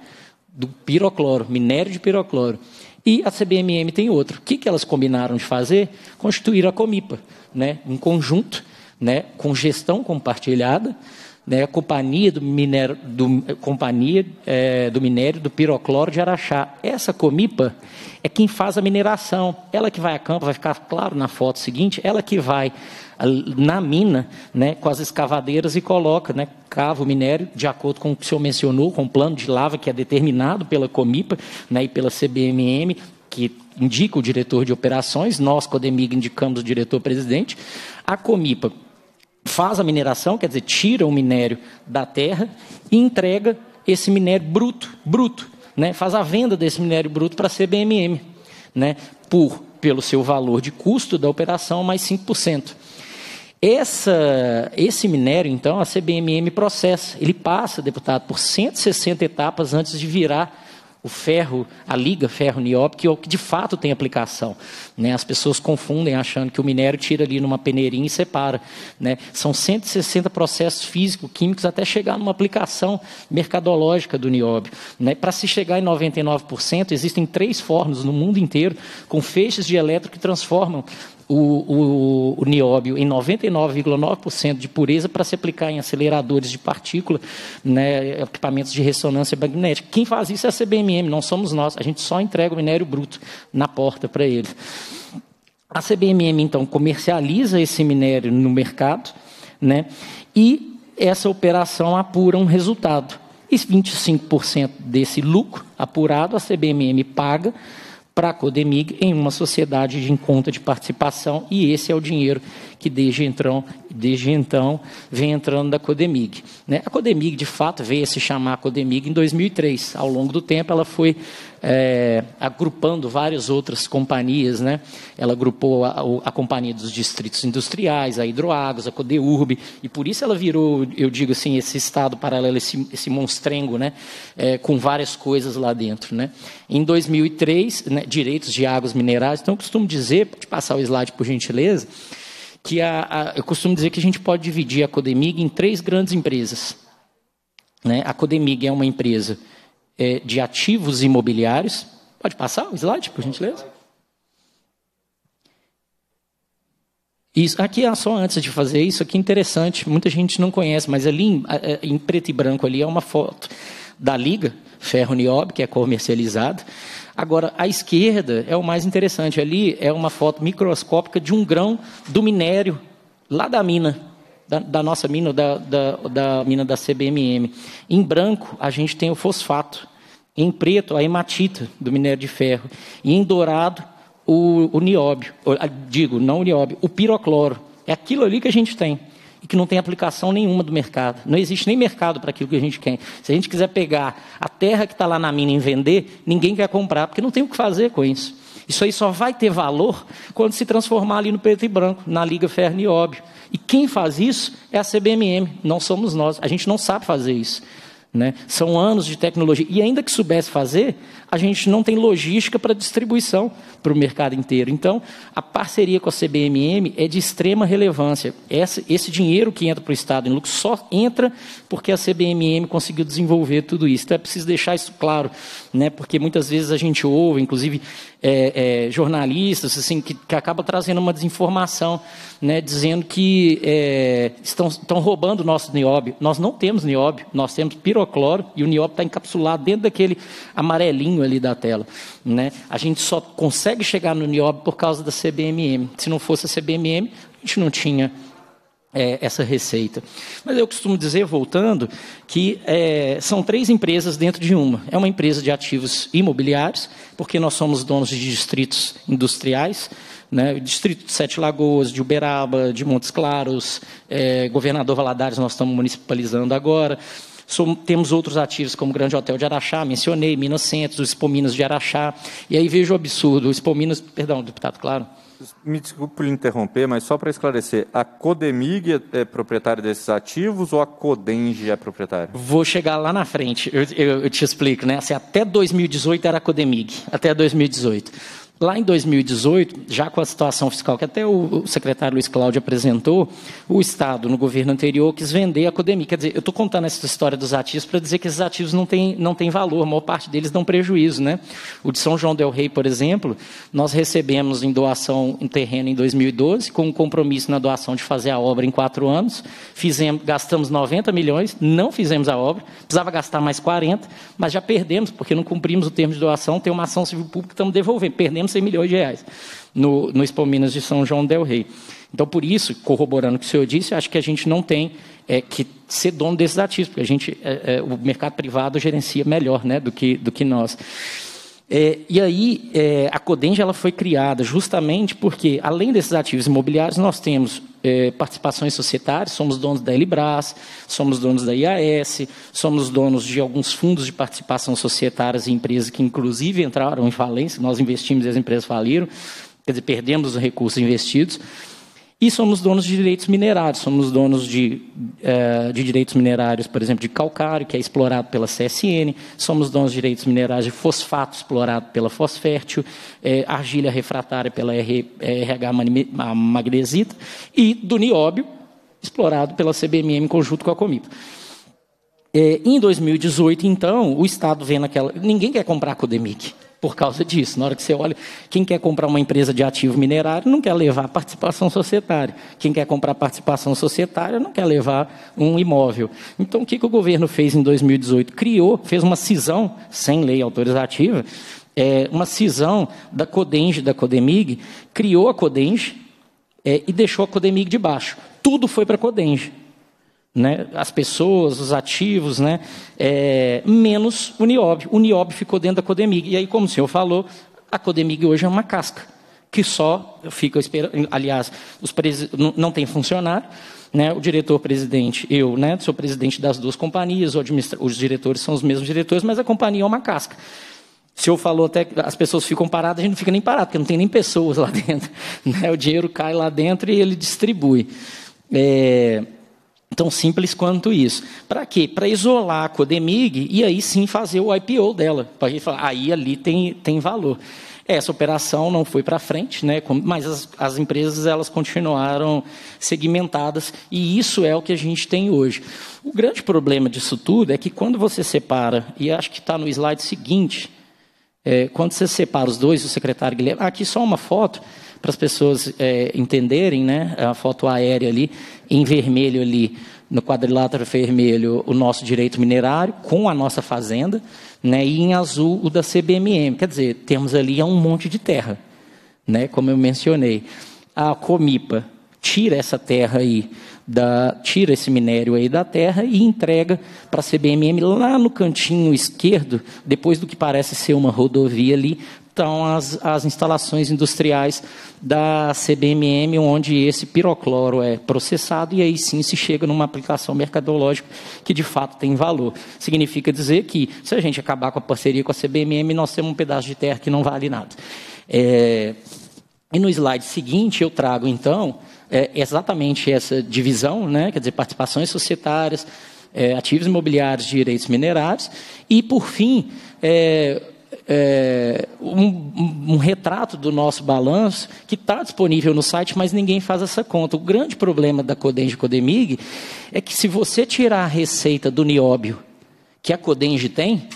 do pirocloro, minério de pirocloro e a CBMM tem outro. O que, que elas combinaram de fazer? Constituir a Comipa, né? um conjunto né? com gestão compartilhada, né? a companhia, do, minério, do, companhia é, do minério do pirocloro de Araxá. Essa Comipa é quem faz a mineração. Ela que vai a campo, vai ficar claro na foto seguinte, ela que vai na mina, né, com as escavadeiras e coloca, né, cava o minério de acordo com o que o senhor mencionou, com o plano de lava que é determinado pela Comipa, né, e pela CBMM, que indica o diretor de operações, nós, Codemig, indicamos o diretor-presidente. A Comipa faz a mineração, quer dizer, tira o minério da terra e entrega esse minério bruto, bruto, né? Faz a venda desse minério bruto para a CBMM, né? Por pelo seu valor de custo da operação mais 5%. Essa, esse minério, então, a CBMM processa. Ele passa, deputado, por 160 etapas antes de virar o ferro, a liga ferro-nióbio, que é que de fato tem aplicação. Né? As pessoas confundem achando que o minério tira ali numa peneirinha e separa. Né? São 160 processos físico-químicos até chegar numa aplicação mercadológica do nióbio. Né? Para se chegar em 99%, existem três fornos no mundo inteiro com feixes de elétrico que transformam o, o, o nióbio em 99,9% de pureza para se aplicar em aceleradores de partícula, né, equipamentos de ressonância magnética. Quem faz isso é a CBMM, não somos nós. A gente só entrega o minério bruto na porta para eles. A CBMM, então, comercializa esse minério no mercado né, e essa operação apura um resultado. E 25% desse lucro apurado a CBMM paga para a Codemig em uma sociedade de encontro de participação, e esse é o dinheiro que desde então, desde então vem entrando da Codemig. Né? A Codemig, de fato, veio a se chamar Codemig em 2003. Ao longo do tempo, ela foi é, agrupando várias outras companhias. Né? Ela agrupou a, a, Companhia dos Distritos Industriais, a Hidroagos, a Codeurb, e por isso ela virou, eu digo assim, esse estado paralelo, esse, esse monstrengo, né? É, com várias coisas lá dentro. Né? Em 2003, né, direitos de águas minerais, então eu costumo dizer, pode passar o slide por gentileza, que a, a, eu costumo dizer que a gente pode dividir a Codemig em três grandes empresas. Né? A Codemig é uma empresa é, de ativos imobiliários. Pode passar o slide, por gentileza? Isso, aqui, é só antes de fazer isso, aqui é interessante, muita gente não conhece, mas ali em, é, em preto e branco ali é uma foto da Liga Ferro Niobe, que é comercializada. Agora, a esquerda é o mais interessante. Ali é uma foto microscópica de um grão do minério lá da mina, da, da nossa mina, da, da, da mina da CBMM. Em branco, a gente tem o fosfato. Em preto, a hematita do minério de ferro. E em dourado, o, o nióbio. Digo, não o nióbio, o pirocloro. É aquilo ali que a gente tem e que não tem aplicação nenhuma do mercado. Não existe nem mercado para aquilo que a gente quer. Se a gente quiser pegar a terra que está lá na mina e vender, ninguém quer comprar, porque não tem o que fazer com isso. Isso aí só vai ter valor quando se transformar ali no preto e branco, na Liga Ferro e Óbvio. E quem faz isso é a CBMM, não somos nós. A gente não sabe fazer isso. Né? São anos de tecnologia. E ainda que soubesse fazer, a gente não tem logística para distribuição para o mercado inteiro. Então, a parceria com a CBMM é de extrema relevância. Esse, esse dinheiro que entra para o Estado em lucro só entra porque a CBMM conseguiu desenvolver tudo isso. Então, é preciso deixar isso claro, né? porque muitas vezes a gente ouve, inclusive é, é, jornalistas, assim, que, que acaba trazendo uma desinformação, né? dizendo que é, estão, estão roubando o nosso nióbio. Nós não temos nióbio, nós temos pirocloro e o nióbio está encapsulado dentro daquele amarelinho ali da tela. Né? A gente só consegue chegar no nióbio por causa da CBMM. Se não fosse a CBMM, a gente não tinha é, essa receita. Mas eu costumo dizer, voltando, que é, são três empresas dentro de uma. É uma empresa de ativos imobiliários, porque nós somos donos de distritos industriais, né? O distrito de Sete Lagoas, de Uberaba, de Montes Claros, é, Governador Valadares nós estamos municipalizando agora. Som, temos outros ativos, como o Grande Hotel de Araxá, mencionei, Minas Centros, o Expo Minas de Araxá. E aí vejo o absurdo, o Expo Minas, perdão, deputado, claro. Me desculpe por interromper, mas só para esclarecer, a Codemig é, é proprietária desses ativos ou a Codenge é proprietária? Vou chegar lá na frente, eu, eu, eu te explico, né? Assim, até 2018 era a Codemig, até 2018. Lá em 2018, já com a situação fiscal que até o secretário Luiz Cláudio apresentou, o Estado, no governo anterior, quis vender a Codemi. Quer dizer, eu estou contando essa história dos ativos para dizer que esses ativos não têm não tem valor, a maior parte deles dão prejuízo. Né? O de São João del Rei, por exemplo, nós recebemos em doação um terreno em 2012, com um compromisso na doação de fazer a obra em quatro anos. Fizemos, gastamos 90 milhões, não fizemos a obra, precisava gastar mais 40, mas já perdemos, porque não cumprimos o termo de doação, tem uma ação civil pública que estamos devolvendo. Perdemos menos 100 milhões de reais no, no Expo Minas de São João del Rei. Então, por isso, corroborando o que o senhor disse, acho que a gente não tem é, que ser dono desses ativos, porque a gente, é, é, o mercado privado gerencia melhor né, do, que, do que nós. É, e aí, é, a Codenge ela foi criada justamente porque, além desses ativos imobiliários, nós temos é, participações societárias, somos donos da Elibras, somos donos da IAS, somos donos de alguns fundos de participação societárias em empresas que, inclusive, entraram em falência, nós investimos e as empresas faliram, quer dizer, perdemos os recursos investidos. E somos donos de direitos minerários, somos donos de, eh, de direitos minerários, por exemplo, de calcário, que é explorado pela CSN, somos donos de direitos minerários de fosfato, explorado pela Fosfértil, é, argila refratária pela RH eh, magnesita, e do nióbio, explorado pela CBMM em conjunto com a Comipa. É, em 2018, então, o Estado vendo naquela. Ninguém quer comprar a Codemic por causa disso. Na hora que você olha, quem quer comprar uma empresa de ativo minerário não quer levar participação societária. Quem quer comprar participação societária não quer levar um imóvel. Então, o que, que o governo fez em 2018? Criou, fez uma cisão, sem lei autorizativa, é, uma cisão da Codenge, da Codemig, criou a Codenge é, e deixou a Codemig de baixo. Tudo foi para a Codenge né, as pessoas, os ativos, né, é, menos o Niob. O Niob ficou dentro da Codemig. E aí, como o senhor falou, a Codemig hoje é uma casca, que só fica esperando. Aliás, os pres... não tem funcionário. Né, o diretor-presidente, eu né, sou presidente das duas companhias, administra... os diretores são os mesmos diretores, mas a companhia é uma casca. O senhor falou até que as pessoas ficam paradas, a gente não fica nem parado, porque não tem nem pessoas lá dentro. Né? O dinheiro cai lá dentro e ele distribui. É... Tão simples quanto isso. Para quê? Para isolar a Codemig e aí sim fazer o IPO dela. Para gente falar, aí ali tem, tem valor. Essa operação não foi para frente, né? mas as, as empresas elas continuaram segmentadas e isso é o que a gente tem hoje. O grande problema disso tudo é que quando você separa, e acho que está no slide seguinte, é, quando você separa os dois, o secretário Guilherme. Aqui só uma foto para as pessoas é, entenderem, né? A foto aérea ali, em vermelho ali, no quadrilátero vermelho, o nosso direito minerário, com a nossa fazenda, né? E em azul, o da CBMM. Quer dizer, temos ali é um monte de terra, né? Como eu mencionei. A Comipa tira essa terra aí da, tira esse minério aí da terra e entrega para a CBMM lá no cantinho esquerdo, depois do que parece ser uma rodovia ali, estão as, as instalações industriais da CBMM, onde esse pirocloro é processado e aí sim se chega numa aplicação mercadológica que de fato tem valor. Significa dizer que se a gente acabar com a parceria com a CBMM, nós temos um pedaço de terra que não vale nada. É... E no slide seguinte eu trago então é, exatamente essa divisão, né? quer dizer, participações societárias, é, ativos imobiliários, direitos minerários, e por fim, é, é, um, um, retrato do nosso balanço que está disponível no site, mas ninguém faz essa conta. O grande problema da Codenge e Codemig é que se você tirar a receita do nióbio que a Codenge tem,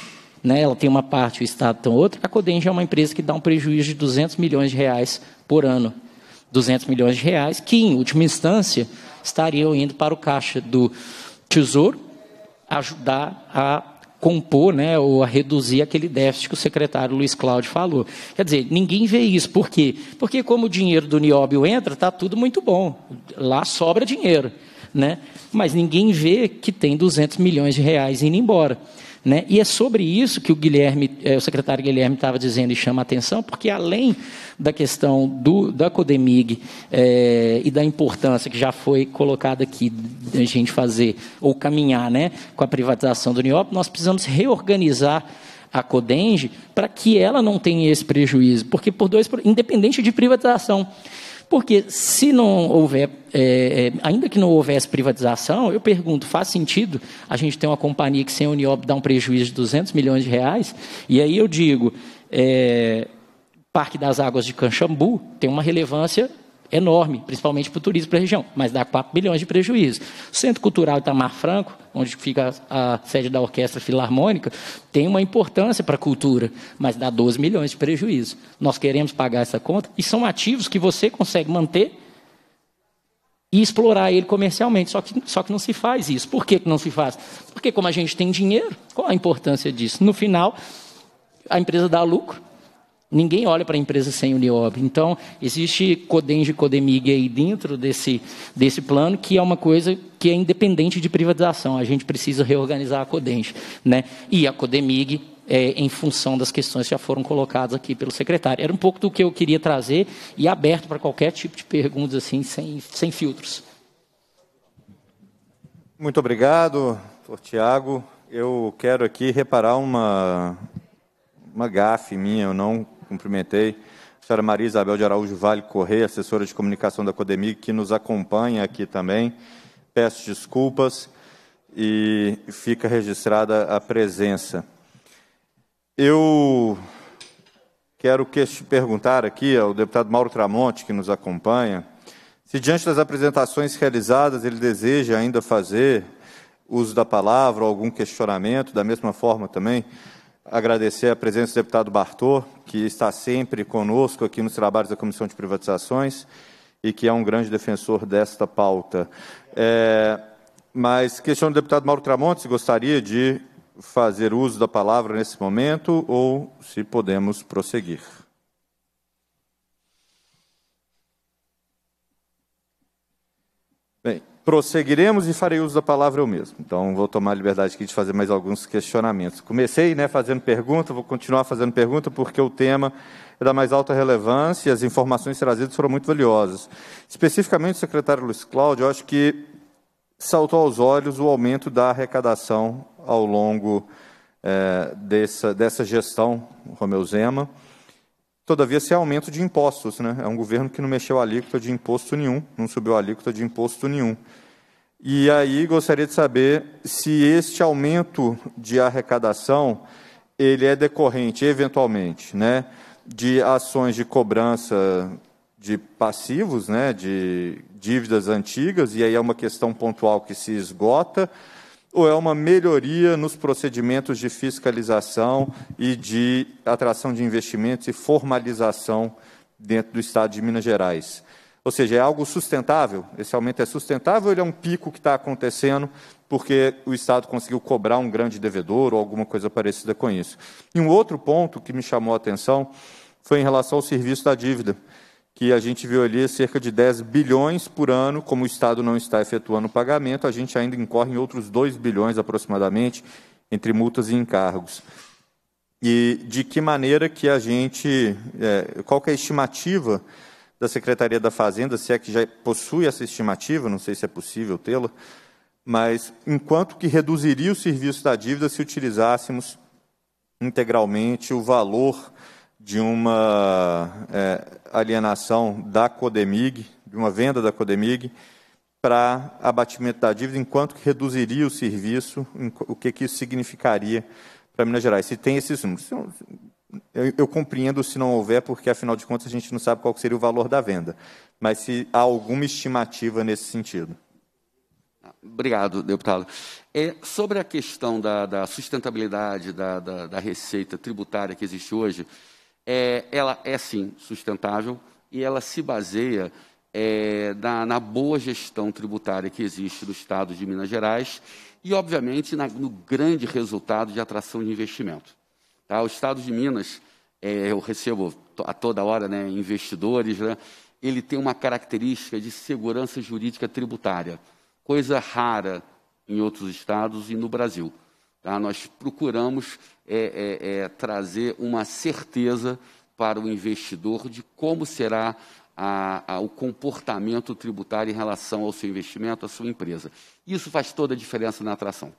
né, ela tem uma parte, o Estado tem outra, a Codenge é uma empresa que dá um prejuízo de 200 milhões de reais por ano. 200 milhões de reais que, em última instância, estariam indo para o caixa do Tesouro ajudar a compor né, ou a reduzir aquele déficit que o secretário Luiz Cláudio falou. Quer dizer, ninguém vê isso. Por quê? Porque como o dinheiro do Nióbio entra, está tudo muito bom. Lá sobra dinheiro. Né? Mas ninguém vê que tem 200 milhões de reais indo embora. Né? E é sobre isso que o Guilherme, eh, o secretário Guilherme estava dizendo e chama a atenção, porque além da questão do, da Codemig eh, e da importância que já foi colocada aqui da gente fazer ou caminhar né, com a privatização do Niop, nós precisamos reorganizar a Codenge para que ela não tenha esse prejuízo, porque por dois, independente de privatização, porque se não houver, é, é, ainda que não houvesse privatização, eu pergunto, faz sentido a gente ter uma companhia que sem a Uniop dá um prejuízo de 200 milhões de reais? E aí eu digo, é, Parque das Águas de Canxambu tem uma relevância enorme, principalmente para o turismo para a região, mas dá 4 bilhões de prejuízo. Centro Cultural Itamar Franco, onde fica a, sede da Orquestra Filarmônica, tem uma importância para a cultura, mas dá 12 milhões de prejuízo. Nós queremos pagar essa conta e são ativos que você consegue manter e explorar ele comercialmente. Só que, só que não se faz isso. Por que, que não se faz? Porque, como a gente tem dinheiro, qual a importância disso? No final, a empresa dá lucro, Ninguém olha para a empresa sem o NIOB. Então, existe Codenge e Codemig aí dentro desse, desse plano, que é uma coisa que é independente de privatização. A gente precisa reorganizar a Codenge. Né? E a Codemig, é, em função das questões que já foram colocadas aqui pelo secretário. Era um pouco do que eu queria trazer e aberto para qualquer tipo de perguntas, assim, sem, sem filtros. Muito obrigado, Tiago. Eu quero aqui reparar uma, uma gafe minha, eu não cumprimentei. A senhora Maria Isabel de Araújo Vale Correia, assessora de comunicação da Codemig, que nos acompanha aqui também. Peço desculpas e fica registrada a presença. Eu quero que perguntar aqui ao deputado Mauro Tramonte, que nos acompanha, se diante das apresentações realizadas ele deseja ainda fazer uso da palavra ou algum questionamento, da mesma forma também, agradecer a presença do deputado Bartô, que está sempre conosco aqui nos trabalhos da Comissão de Privatizações e que é um grande defensor desta pauta. É, mas questiono o deputado Mauro Tramontes, gostaria de fazer uso da palavra nesse momento ou se podemos prosseguir. Bem, prosseguiremos e farei uso da palavra eu mesmo. Então, vou tomar a liberdade aqui de fazer mais alguns questionamentos. Comecei né, fazendo pergunta, vou continuar fazendo pergunta, porque o tema é da mais alta relevância e as informações trazidas foram muito valiosas. Especificamente, o secretário Luiz Cláudio, eu acho que saltou aos olhos o aumento da arrecadação ao longo é, dessa, dessa gestão, Romeu Zema. Todavia, esse é aumento de impostos. Né? É um governo que não mexeu a alíquota de imposto nenhum, não subiu a alíquota de imposto nenhum. E aí gostaria de saber se este aumento de arrecadação ele é decorrente, eventualmente, né, de ações de cobrança de passivos, né, de dívidas antigas, e aí é uma questão pontual que se esgota, ou é uma melhoria nos procedimentos de fiscalização e de atração de investimentos e formalização dentro do Estado de Minas Gerais? Ou seja, é algo sustentável? Esse aumento é sustentável ou ele é um pico que está acontecendo porque o Estado conseguiu cobrar um grande devedor ou alguma coisa parecida com isso? E um outro ponto que me chamou a atenção foi em relação ao serviço da dívida que a gente viu ali cerca de 10 bilhões por ano, como o Estado não está efetuando o pagamento, a gente ainda incorre em outros 2 bilhões aproximadamente, entre multas e encargos. E de que maneira que a gente, é, qual que é a estimativa da Secretaria da Fazenda, se é que já possui essa estimativa, não sei se é possível tê-la, mas enquanto que reduziria o serviço da dívida se utilizássemos integralmente o valor de uma é, alienação da Codemig, de uma venda da Codemig, para abatimento da dívida, enquanto que reduziria o serviço, o que, que isso significaria para Minas Gerais. Se tem esses números. Eu, eu, compreendo se não houver, porque afinal de contas a gente não sabe qual seria o valor da venda. Mas se há alguma estimativa nesse sentido. Obrigado, deputado. É, sobre a questão da, da sustentabilidade da, da, da receita tributária que existe hoje, é, ela é sim sustentável e ela se baseia é, na, na, boa gestão tributária que existe no Estado de Minas Gerais e, obviamente, na, no grande resultado de atração de investimento. Tá? O Estado de Minas, é, eu recebo a toda hora né, investidores, né, ele tem uma característica de segurança jurídica tributária, coisa rara em outros estados e no Brasil. Tá? Nós procuramos é, é, é, trazer uma certeza para o investidor de como será a, a, o comportamento tributário em relação ao seu investimento, à sua empresa. Isso faz toda a diferença na atração.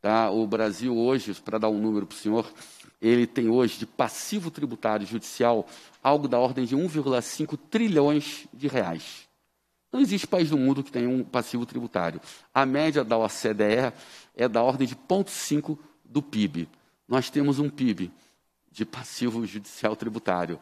Tá? O Brasil hoje, para dar um número para o senhor, ele tem hoje de passivo tributário judicial algo da ordem de 1,5 trilhões de reais. Não existe país no mundo que tenha um passivo tributário. A média da OCDE é da ordem de 0,5 do PIB nós temos um PIB de passivo judicial tributário.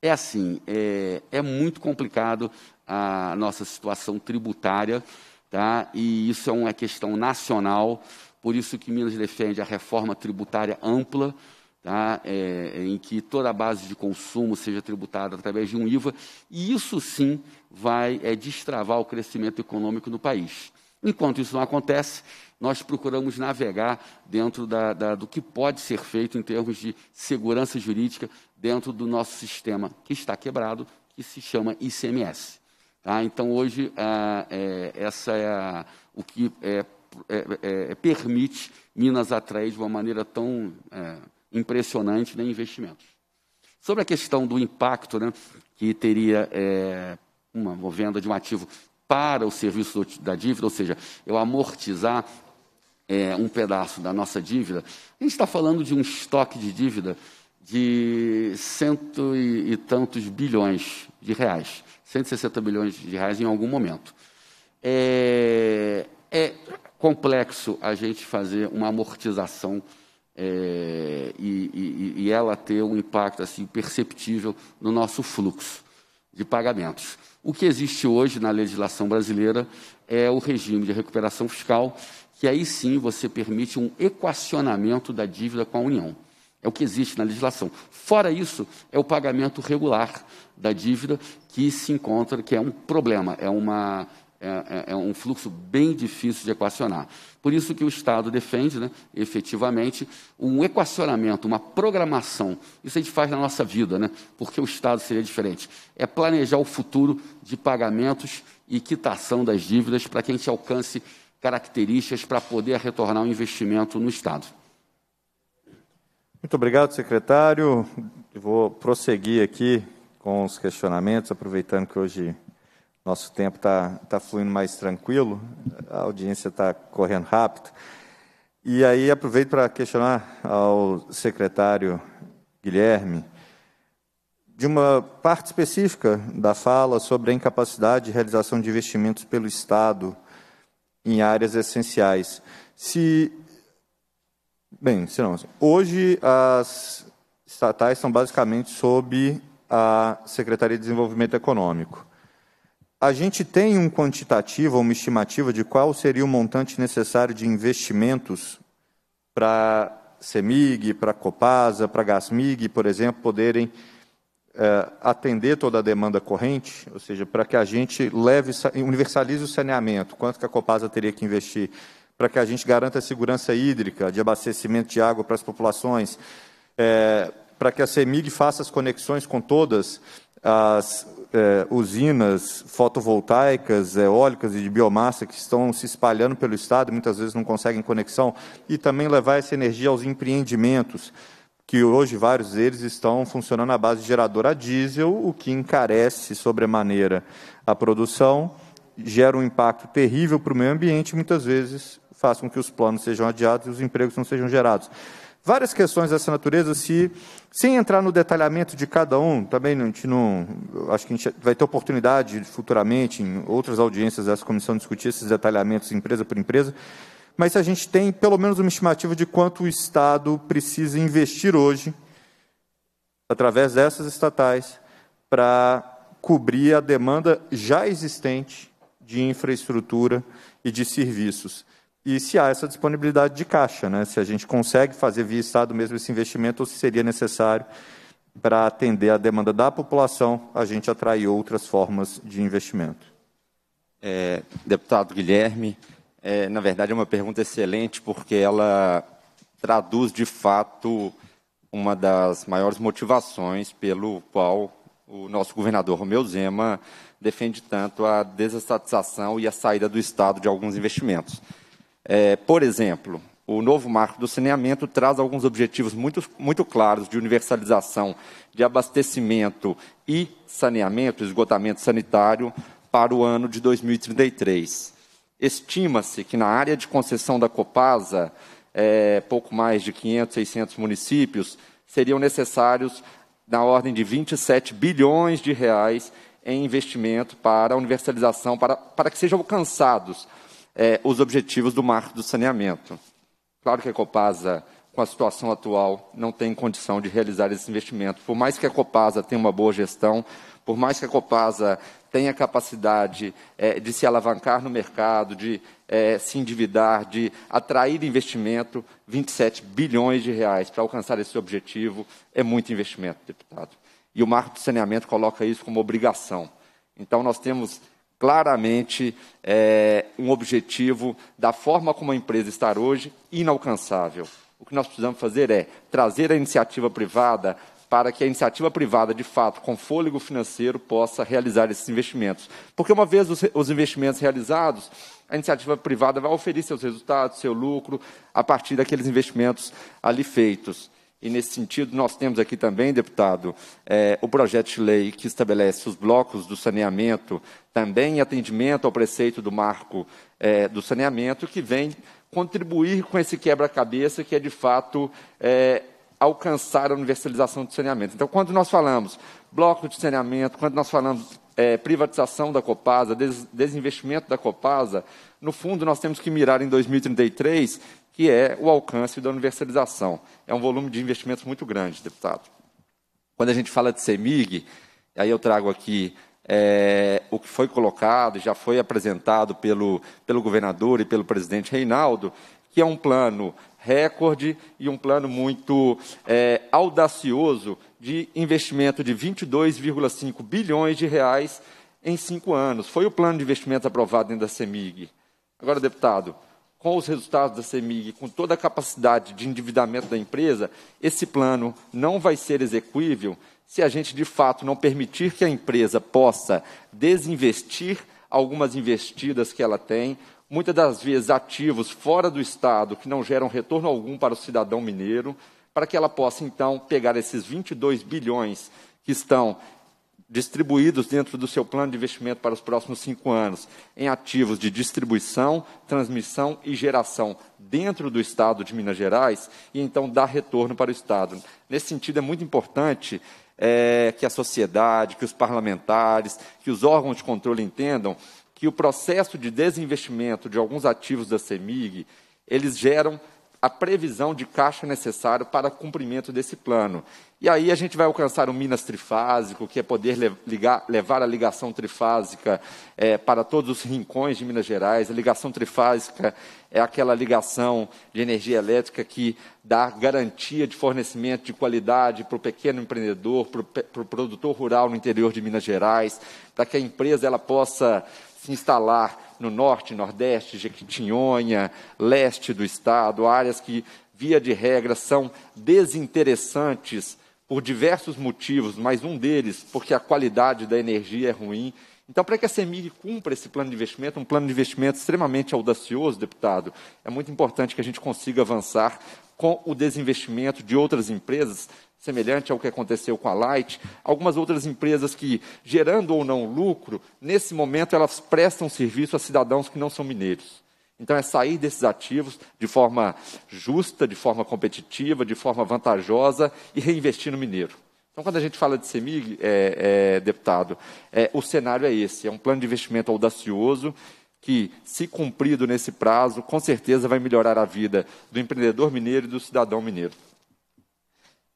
É assim, é, é muito complicado a nossa situação tributária, tá? e isso é uma questão nacional, por isso que Minas defende a reforma tributária ampla, tá? É, em que toda a base de consumo seja tributada através de um IVA, e isso sim vai é, destravar o crescimento econômico no país. Enquanto isso não acontece, nós procuramos navegar dentro da, da, do que pode ser feito em termos de segurança jurídica dentro do nosso sistema que está quebrado, que se chama ICMS. Tá? Então, hoje, ah, é, essa é a, o que é é, é, é, permite Minas atrair de uma maneira tão é, impressionante né, investimentos. Sobre a questão do impacto né, que teria uma, uma venda de um ativo para o serviço da dívida, ou seja, eu amortizar é, um pedaço da nossa dívida, a gente está falando de um estoque de dívida de cento e, e tantos bilhões de reais, 160 bilhões de reais em algum momento. É, é complexo a gente fazer uma amortização é, e, e, e ela ter um impacto assim perceptível no nosso fluxo de pagamentos. O que existe hoje na legislação brasileira é o regime de recuperação fiscal, que aí sim você permite um equacionamento da dívida com a União. É o que existe na legislação. Fora isso, é o pagamento regular da dívida que se encontra, que é um problema, é uma é, é, é, um fluxo bem difícil de equacionar. Por isso que o Estado defende, né, efetivamente, um equacionamento, uma programação. Isso a gente faz na nossa vida, né? porque o Estado seria diferente. É planejar o futuro de pagamentos e quitação das dívidas para que a gente alcance características para poder retornar o um investimento no Estado. Muito obrigado, secretário. Vou prosseguir aqui com os questionamentos, aproveitando que hoje nosso tempo está tá fluindo mais tranquilo, a audiência está correndo rápido. E aí aproveito para questionar ao secretário Guilherme de uma parte específica da fala sobre a incapacidade de realização de investimentos pelo Estado em áreas essenciais. Se bem, se não, assim, hoje as estatais são basicamente sob a Secretaria de Desenvolvimento Econômico a gente tem um quantitativo, uma estimativa de qual seria o montante necessário de investimentos para CEMIG, para Copasa, para Gasmig, por exemplo, poderem eh, atender toda a demanda corrente, ou seja, para que a gente leve, universalize o saneamento, quanto que a Copasa teria que investir, para que a gente garanta a segurança hídrica, de abastecimento de água para as populações, eh, para que a CEMIG faça as conexões com todas as é, usinas fotovoltaicas, eólicas e de biomassa que estão se espalhando pelo Estado, muitas vezes não conseguem conexão, e também levar essa energia aos empreendimentos, que hoje vários deles estão funcionando à base de gerador a diesel, o que encarece sobremaneira a produção, gera um impacto terrível para o meio ambiente, muitas vezes faz com que os planos sejam adiados e os empregos não sejam gerados. Várias questões dessa natureza, se, sem entrar no detalhamento de cada um, também a gente não. Acho que a gente vai ter oportunidade futuramente, em outras audiências dessa comissão, discutir esses detalhamentos empresa por empresa, mas se a gente tem pelo menos uma estimativa de quanto o Estado precisa investir hoje, através dessas estatais, para cobrir a demanda já existente de infraestrutura e de serviços e se há essa disponibilidade de caixa, né? se a gente consegue fazer via Estado mesmo esse investimento ou se seria necessário para atender a demanda da população, a gente atrair outras formas de investimento. É, deputado Guilherme, é, na verdade é uma pergunta excelente, porque ela traduz de fato uma das maiores motivações pelo qual o nosso governador Romeu Zema defende tanto a desestatização e a saída do Estado de alguns investimentos. É, por exemplo, o novo marco do saneamento traz alguns objetivos muito, muito claros de universalização de abastecimento e saneamento, esgotamento sanitário, para o ano de 2033. Estima-se que na área de concessão da Copasa, é, pouco mais de 500, 600 municípios, seriam necessários na ordem de 27 bilhões de reais em investimento para a universalização, para, para que sejam alcançados é, os objetivos do marco do saneamento. Claro que a Copasa, com a situação atual, não tem condição de realizar esse investimento. Por mais que a Copasa tenha uma boa gestão, por mais que a Copasa tenha capacidade é, de se alavancar no mercado, de é, se endividar, de atrair investimento, 27 bilhões de reais para alcançar esse objetivo é muito investimento, deputado. E o marco do saneamento coloca isso como obrigação. Então, nós temos claramente é, um objetivo da forma como a empresa está hoje inalcançável. O que nós precisamos fazer é trazer a iniciativa privada para que a iniciativa privada, de fato, com fôlego financeiro, possa realizar esses investimentos. Porque uma vez os, os investimentos realizados, a iniciativa privada vai oferecer seus resultados, seu lucro, a partir daqueles investimentos ali feitos. E nesse sentido, nós temos aqui também, deputado, é, o projeto de lei que estabelece os blocos do saneamento, também em atendimento ao preceito do marco é, do saneamento, que vem contribuir com esse quebra-cabeça que é, de fato, é, alcançar a universalização do saneamento. Então, quando nós falamos bloco de saneamento, quando nós falamos privatização da Copasa, des desinvestimento da Copasa, no fundo, nós temos que mirar em 2033 que é o alcance da universalização. É um volume de investimentos muito grande, deputado. Quando a gente fala de CEMIG, aí eu trago aqui é, o que foi colocado, já foi apresentado pelo, pelo governador e pelo presidente Reinaldo, que é um plano recorde e um plano muito é, audacioso de investimento de 22,5 bilhões de reais em cinco anos. Foi o plano de investimento aprovado dentro da CEMIG. Agora, deputado, com os resultados da CEMIG, com toda a capacidade de endividamento da empresa, esse plano não vai ser execuível se a gente de fato não permitir que a empresa possa desinvestir algumas investidas que ela tem, muitas das vezes ativos fora do Estado que não geram retorno algum para o cidadão mineiro, para que ela possa então pegar esses 22 bilhões que estão distribuídos dentro do seu plano de investimento para os próximos cinco anos em ativos de distribuição, transmissão e geração dentro do Estado de Minas Gerais e então dar retorno para o Estado. Nesse sentido, é muito importante é, que a sociedade, que os parlamentares, que os órgãos de controle entendam que o processo de desinvestimento de alguns ativos da CEMIG, eles geram a previsão de caixa necessário para cumprimento desse plano. E aí a gente vai alcançar o Minas trifásico, que é poder ligar, levar a ligação trifásica é, para todos os rincões de Minas Gerais. A ligação trifásica é aquela ligação de energia elétrica que dá garantia de fornecimento de qualidade para o pequeno empreendedor, para o pro produtor rural no interior de Minas Gerais, para que a empresa ela possa se instalar no norte, nordeste, Jequitinhonha, leste do estado, áreas que, via de regra, são desinteressantes por diversos motivos, mas um deles porque a qualidade da energia é ruim. Então, para que a CEMIG cumpra esse plano de investimento, um plano de investimento extremamente audacioso, deputado, é muito importante que a gente consiga avançar com o desinvestimento de outras empresas, semelhante ao que aconteceu com a Light, algumas outras empresas que, gerando ou não lucro, nesse momento elas prestam serviço a cidadãos que não são mineiros. Então, é sair desses ativos de forma justa, de forma competitiva, de forma vantajosa e reinvestir no mineiro. Então, quando a gente fala de CEMIG, é, é, deputado, é, o cenário é esse: é um plano de investimento audacioso que, se cumprido nesse prazo, com certeza vai melhorar a vida do empreendedor mineiro e do cidadão mineiro.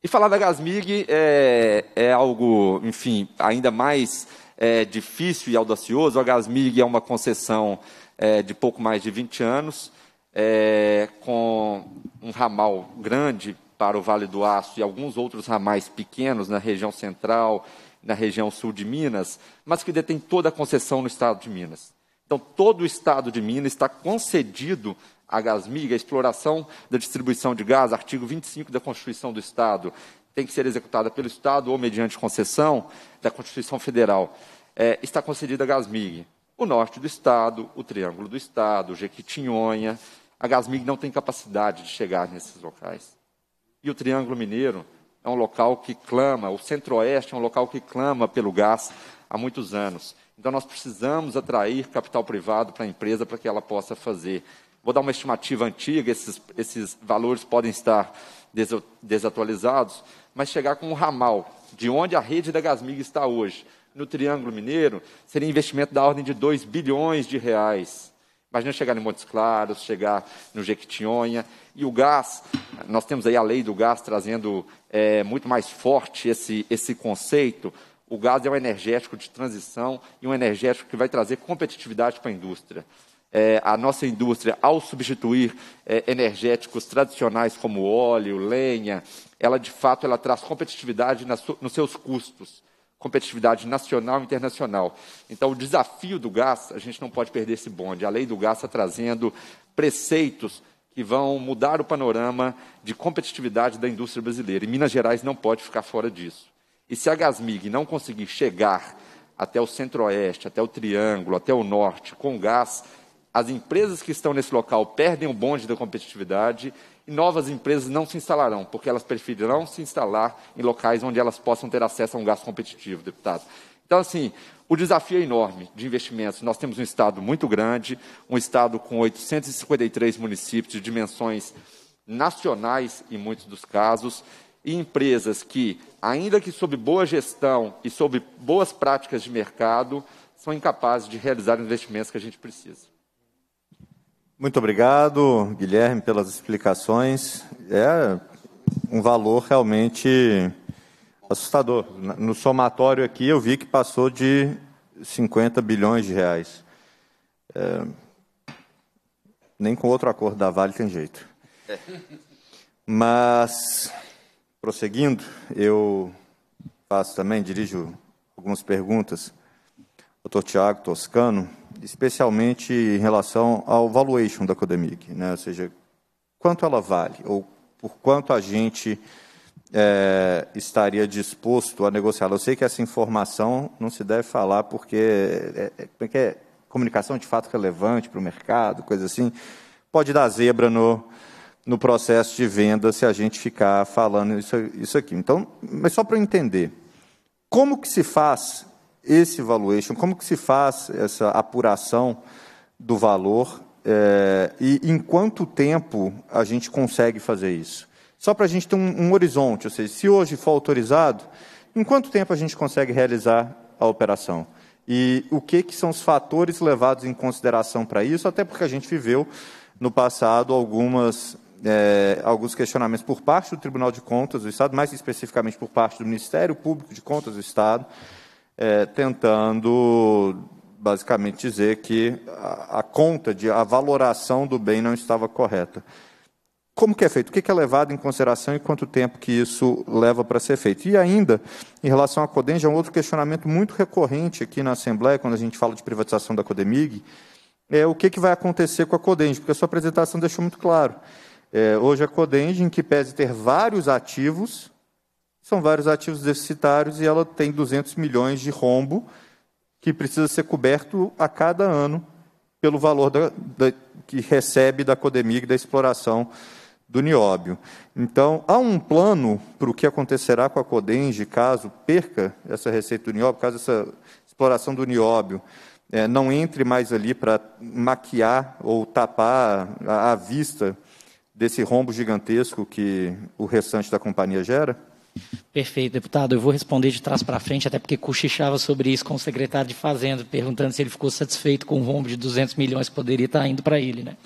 E falar da Gasmig é, é algo, enfim, ainda mais é, difícil e audacioso. A Gasmig é uma concessão é, de pouco mais de 20 anos, é, com um ramal grande para o Vale do Aço e alguns outros ramais pequenos na região central, na região sul de Minas, mas que detém toda a concessão no estado de Minas. Então, todo o estado de Minas está concedido a Gasmig, a exploração da distribuição de gás, artigo 25 da Constituição do Estado, tem que ser executada pelo Estado ou mediante concessão da Constituição Federal. É, está concedida a Gasmig. O norte do Estado, o Triângulo do Estado, o Jequitinhonha. A Gasmig não tem capacidade de chegar nesses locais. E o Triângulo Mineiro é um local que clama, o Centro-Oeste é um local que clama pelo gás há muitos anos. Então, nós precisamos atrair capital privado para a empresa para que ela possa fazer. Vou dar uma estimativa antiga, esses, esses valores podem estar desatualizados, mas chegar com um ramal de onde a rede da Gasmiga está hoje, no Triângulo Mineiro, seria investimento da ordem de 2 bilhões de reais. Imagina chegar em Montes Claros, chegar no Jequitinhonha. E o gás, nós temos aí a lei do gás trazendo é, muito mais forte esse, esse conceito. O gás é um energético de transição e um energético que vai trazer competitividade para a indústria. É, a nossa indústria, ao substituir é, energéticos tradicionais como óleo, lenha, ela de fato ela traz competitividade nos seus custos, competitividade nacional e internacional. Então, o desafio do gás, a gente não pode perder esse bonde. A lei do gás está trazendo preceitos que vão mudar o panorama de competitividade da indústria brasileira. E Minas Gerais não pode ficar fora disso. E se a Gasmig não conseguir chegar até o centro-oeste, até o Triângulo, até o norte, com gás, as empresas que estão nesse local perdem o bonde da competitividade e novas empresas não se instalarão, porque elas preferirão se instalar em locais onde elas possam ter acesso a um gás competitivo, deputado. Então, assim, o desafio é enorme de investimentos. Nós temos um Estado muito grande, um Estado com 853 municípios de dimensões nacionais, em muitos dos casos, e empresas que, ainda que sob boa gestão e sob boas práticas de mercado, são incapazes de realizar investimentos que a gente precisa. Muito obrigado, Guilherme, pelas explicações. É um valor realmente assustador. No somatório aqui, eu vi que passou de 50 bilhões de reais. É... nem com outro acordo da Vale tem jeito. É. Mas Prosseguindo, eu faço também, dirijo algumas perguntas ao doutor Tiago Toscano, especialmente em relação ao valuation da Codemig, né? ou seja, quanto ela vale, ou por quanto a gente é, estaria disposto a negociar. Eu sei que essa informação não se deve falar porque é, é, é comunicação de fato relevante para o mercado, coisa assim, pode dar zebra no, no processo de venda se a gente ficar falando isso, isso aqui. Então, mas só para eu entender, como que se faz esse valuation, como que se faz essa apuração do valor é, e em quanto tempo a gente consegue fazer isso? Só para a gente ter um, um horizonte, ou seja, se hoje for autorizado, em quanto tempo a gente consegue realizar a operação? E o que, que são os fatores levados em consideração para isso, até porque a gente viveu no passado algumas é, alguns questionamentos por parte do Tribunal de Contas do Estado, mais especificamente por parte do Ministério Público de Contas do Estado, é, tentando basicamente dizer que a, a, conta de a valoração do bem não estava correta. Como que é feito? O que, é levado em consideração e quanto tempo que isso leva para ser feito? E ainda, em relação à Codenge, é um outro questionamento muito recorrente aqui na Assembleia, quando a gente fala de privatização da Codemig, é o que, que vai acontecer com a Codenge, porque a sua apresentação deixou muito claro. É, hoje a Codenge, em que pese ter vários ativos, são vários ativos deficitários e ela tem 200 milhões de rombo que precisa ser coberto a cada ano pelo valor da, da, que recebe da Codemig da exploração do nióbio. Então, há um plano para o que acontecerá com a Codenge caso perca essa receita do nióbio, caso essa exploração do nióbio é, não entre mais ali para maquiar ou tapar à a vista desse rombo gigantesco que o restante da companhia gera? Perfeito, deputado. Eu vou responder de trás para frente, até porque cochichava sobre isso com o secretário de Fazenda, perguntando se ele ficou satisfeito com o rombo de 200 milhões que poderia estar indo para ele. Né?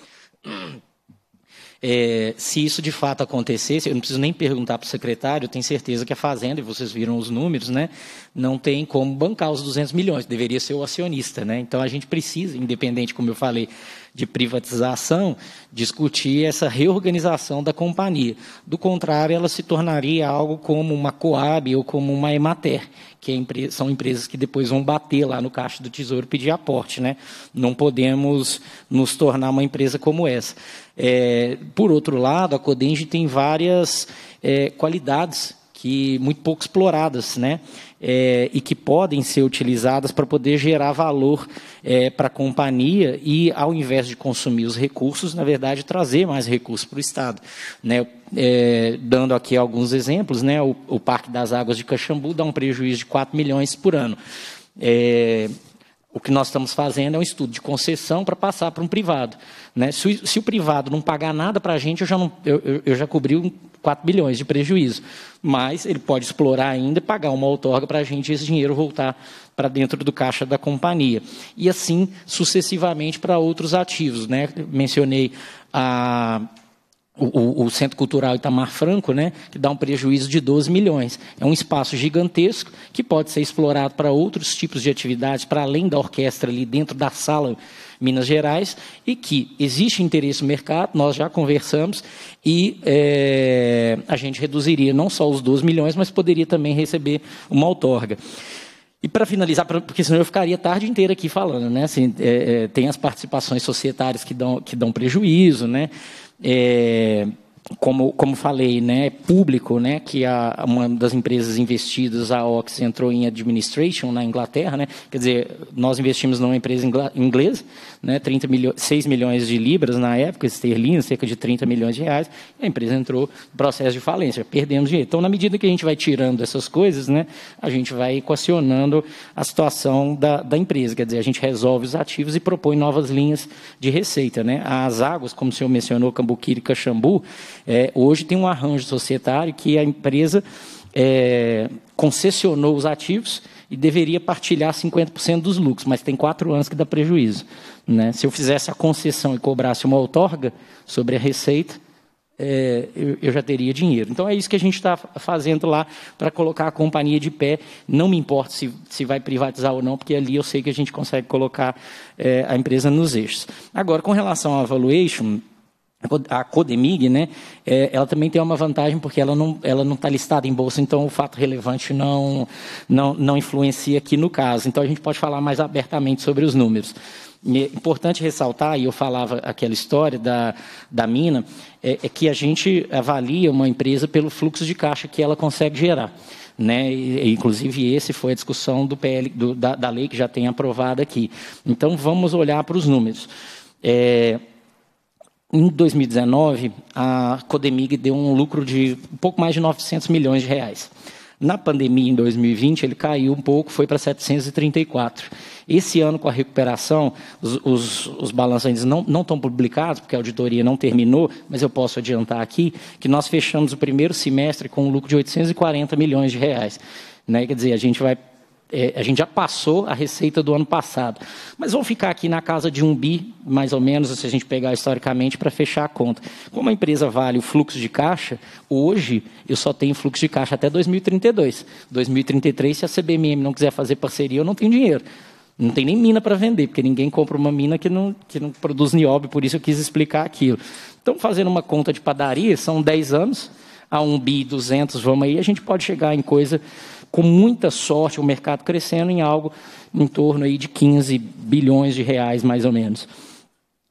É, se isso de fato acontecesse, eu não preciso nem perguntar para o secretário, eu tenho certeza que a Fazenda, e vocês viram os números, né, não tem como bancar os 200 milhões, deveria ser o acionista. Né? Então a gente precisa, independente, como eu falei, de privatização, discutir essa reorganização da companhia. Do contrário, ela se tornaria algo como uma Coab ou como uma Emater, que é são empresas que depois vão bater lá no caixa do Tesouro pedir aporte. Né? Não podemos nos tornar uma empresa como essa. É, por outro lado, a Codenge tem várias é, qualidades que muito pouco exploradas, né? É, e que podem ser utilizadas para poder gerar valor é, para a companhia e, ao invés de consumir os recursos, na verdade, trazer mais recursos para o Estado. Né? É, dando aqui alguns exemplos, né? O, o, Parque das Águas de Caxambu dá um prejuízo de 4 milhões por ano. É, o que nós estamos fazendo é um estudo de concessão para passar para um privado. Né? Se, se, o privado não pagar nada para a gente, eu já, não, eu, eu já cobri 4 bilhões de prejuízo. Mas ele pode explorar ainda e pagar uma outorga para a gente e esse dinheiro voltar para dentro do caixa da companhia. E assim sucessivamente para outros ativos. Né? Mencionei a o, o, Centro Cultural Itamar Franco, né, que dá um prejuízo de 12 milhões. É um espaço gigantesco que pode ser explorado para outros tipos de atividades, para além da orquestra ali dentro da sala Minas Gerais, e que existe interesse no mercado, nós já conversamos, e é, a gente reduziria não só os 12 milhões, mas poderia também receber uma outorga. E para finalizar, porque senão eu ficaria a tarde inteira aqui falando, né? Assim, é, é, tem as participações societárias que dão, que dão prejuízo, né? É, como, como falei, né, é público, né, que a, uma das empresas investidas, a Ox, entrou em administration na Inglaterra, né, quer dizer, nós investimos numa empresa inglesa, né, 30 6 milhões de libras na época, esterlinas, cerca de 30 milhões de reais, a empresa entrou no processo de falência, perdemos dinheiro. Então, na medida que a gente vai tirando essas coisas, né, a gente vai equacionando a situação da, da empresa, quer dizer, a gente resolve os ativos e propõe novas linhas de receita. Né? As águas, como o senhor mencionou, Cambuquira e Caxambu, é, hoje tem um arranjo societário que a empresa é, concessionou os ativos e deveria partilhar 50% dos lucros, mas tem quatro anos que dá prejuízo. Né? Se eu fizesse a concessão e cobrasse uma outorga sobre a receita, é, eu, eu, já teria dinheiro. Então é isso que a gente está fazendo lá para colocar a companhia de pé. Não me importa se, se vai privatizar ou não, porque ali eu sei que a gente consegue colocar é, a empresa nos eixos. Agora, com relação à valuation, a Codemig, né, é, ela também tem uma vantagem porque ela não ela não está listada em bolsa, então o fato relevante não, não não influencia aqui no caso. Então a gente pode falar mais abertamente sobre os números. É importante ressaltar, e eu falava aquela história da, da mina, é, é que a gente avalia uma empresa pelo fluxo de caixa que ela consegue gerar. Né? E, inclusive, esse foi a discussão do PL, do, da, da, lei que já tem aprovada aqui. Então, vamos olhar para os números. É, em 2019, a Codemig deu um lucro de um pouco mais de 900 milhões de reais. Na pandemia, em 2020, ele caiu um pouco, foi para 734. Esse ano, com a recuperação, os, os, os balanços ainda não, estão publicados, porque a auditoria não terminou, mas eu posso adiantar aqui, que nós fechamos o primeiro semestre com um lucro de 840 milhões de reais. Né? Quer dizer, a gente vai é, a gente já passou a receita do ano passado. Mas vou ficar aqui na casa de um bi, mais ou menos, se a gente pegar historicamente, para fechar a conta. Como a empresa vale o fluxo de caixa, hoje eu só tenho fluxo de caixa até 2032. 2033, se a CBMM não quiser fazer parceria, eu não tenho dinheiro. Não tem nem mina para vender, porque ninguém compra uma mina que não, que não produz nióbio, por isso eu quis explicar aquilo. Então, fazendo uma conta de padaria, são 10 anos, a 1 bi 200, vamos aí, a gente pode chegar em coisa, com muita sorte, o mercado crescendo em algo em torno aí de 15 bilhões de reais, mais ou menos.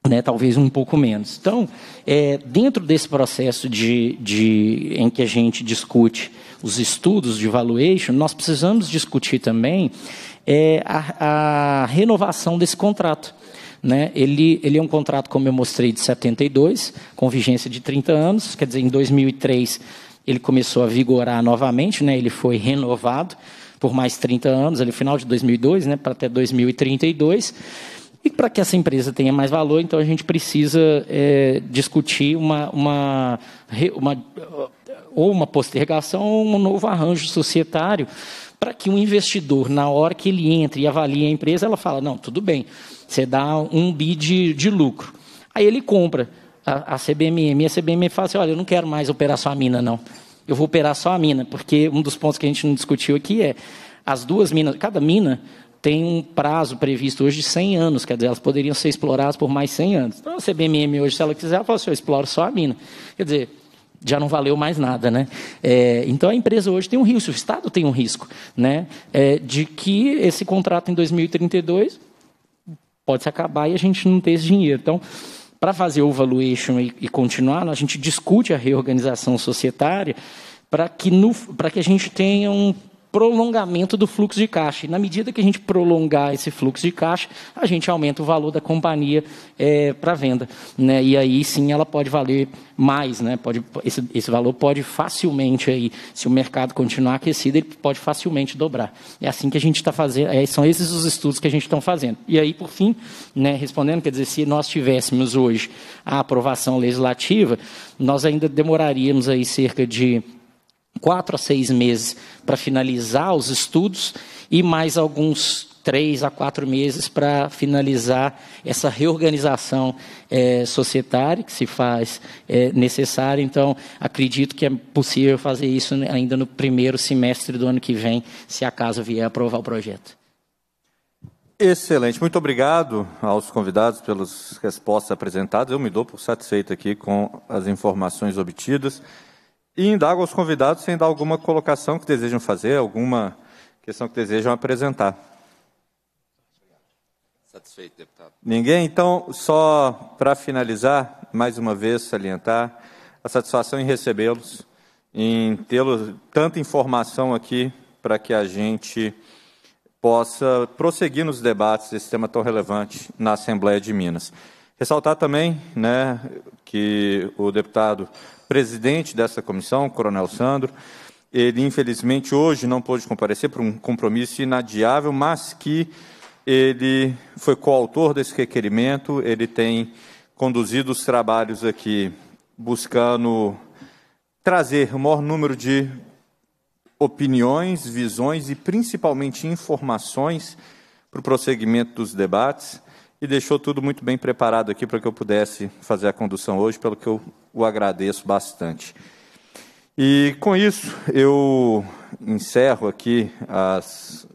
Né, talvez um pouco menos. Então, é, dentro desse processo de, de, em que a gente discute os estudos de valuation, nós precisamos discutir também é, a, a renovação desse contrato. Né? Ele, ele, é um contrato, como eu mostrei, de 72, com vigência de 30 anos, quer dizer, em 2003 ele começou a vigorar novamente, né? ele foi renovado por mais 30 anos, ali final de 2002, né? para até 2032. E para que essa empresa tenha mais valor, então a gente precisa é, discutir uma, uma, uma, ou uma postergação ou um novo arranjo societário para que um investidor, na hora que ele entra e avalia a empresa, ela fala, não, tudo bem, você dá um bi de, de lucro. Aí ele compra a, a CBMM, e a CBMM fala assim, olha, eu não quero mais operar só a mina, não. Eu vou operar só a mina, porque um dos pontos que a gente não discutiu aqui é, as duas minas, cada mina tem um prazo previsto hoje de 100 anos, quer dizer, elas poderiam ser exploradas por mais 100 anos. Então, a CBMM hoje, se ela quiser, ela fala assim, eu exploro só a mina. Quer dizer, já não valeu mais nada, né? É, então a empresa hoje tem um risco, o Estado tem um risco, né? É, de que esse contrato em 2032 pode se acabar e a gente não ter esse dinheiro. Então, para fazer o valuation e, e continuar, a gente discute a reorganização societária para que, que a gente tenha um prolongamento do fluxo de caixa. E na medida que a gente prolongar esse fluxo de caixa, a gente aumenta o valor da companhia é, para venda. Né? E aí sim ela pode valer mais, né? pode, esse, esse valor pode facilmente, aí, se o mercado continuar aquecido, ele pode facilmente dobrar. É assim que a gente está fazendo, é, são esses os estudos que a gente está fazendo. E aí, por fim, né, respondendo, quer dizer, se nós tivéssemos hoje a aprovação legislativa, nós ainda demoraríamos aí cerca de quatro a seis meses para finalizar os estudos e mais alguns três a quatro meses para finalizar essa reorganização é, societária que se faz é, necessária. Então, acredito que é possível fazer isso ainda no primeiro semestre do ano que vem, se a casa vier aprovar o projeto. Excelente. Muito obrigado aos convidados pelas respostas apresentadas. Eu me dou por satisfeito aqui com as informações obtidas. E indago aos convidados sem dar alguma colocação que desejam fazer, alguma questão que desejam apresentar. Satisfeito, deputado. Ninguém? Então, só para finalizar, mais uma vez salientar a satisfação em recebê-los, em tê-los tanta informação aqui para que a gente possa prosseguir nos debates desse tema tão relevante na Assembleia de Minas. Ressaltar também né, que o deputado presidente dessa comissão, Coronel Sandro, ele infelizmente hoje não pôde comparecer por um compromisso inadiável, mas que ele foi coautor desse requerimento, ele tem conduzido os trabalhos aqui buscando trazer o maior número de opiniões, visões e principalmente informações para o prosseguimento dos debates e deixou tudo muito bem preparado aqui para que eu pudesse fazer a condução hoje, pelo que eu o agradeço bastante. E com isso eu encerro aqui as,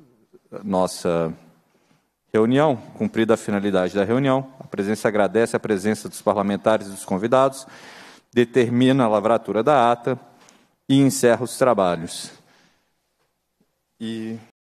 a nossa reunião, cumprida a finalidade da reunião. A presença agradece a presença dos parlamentares e dos convidados, determina a lavratura da ata e encerra os trabalhos. E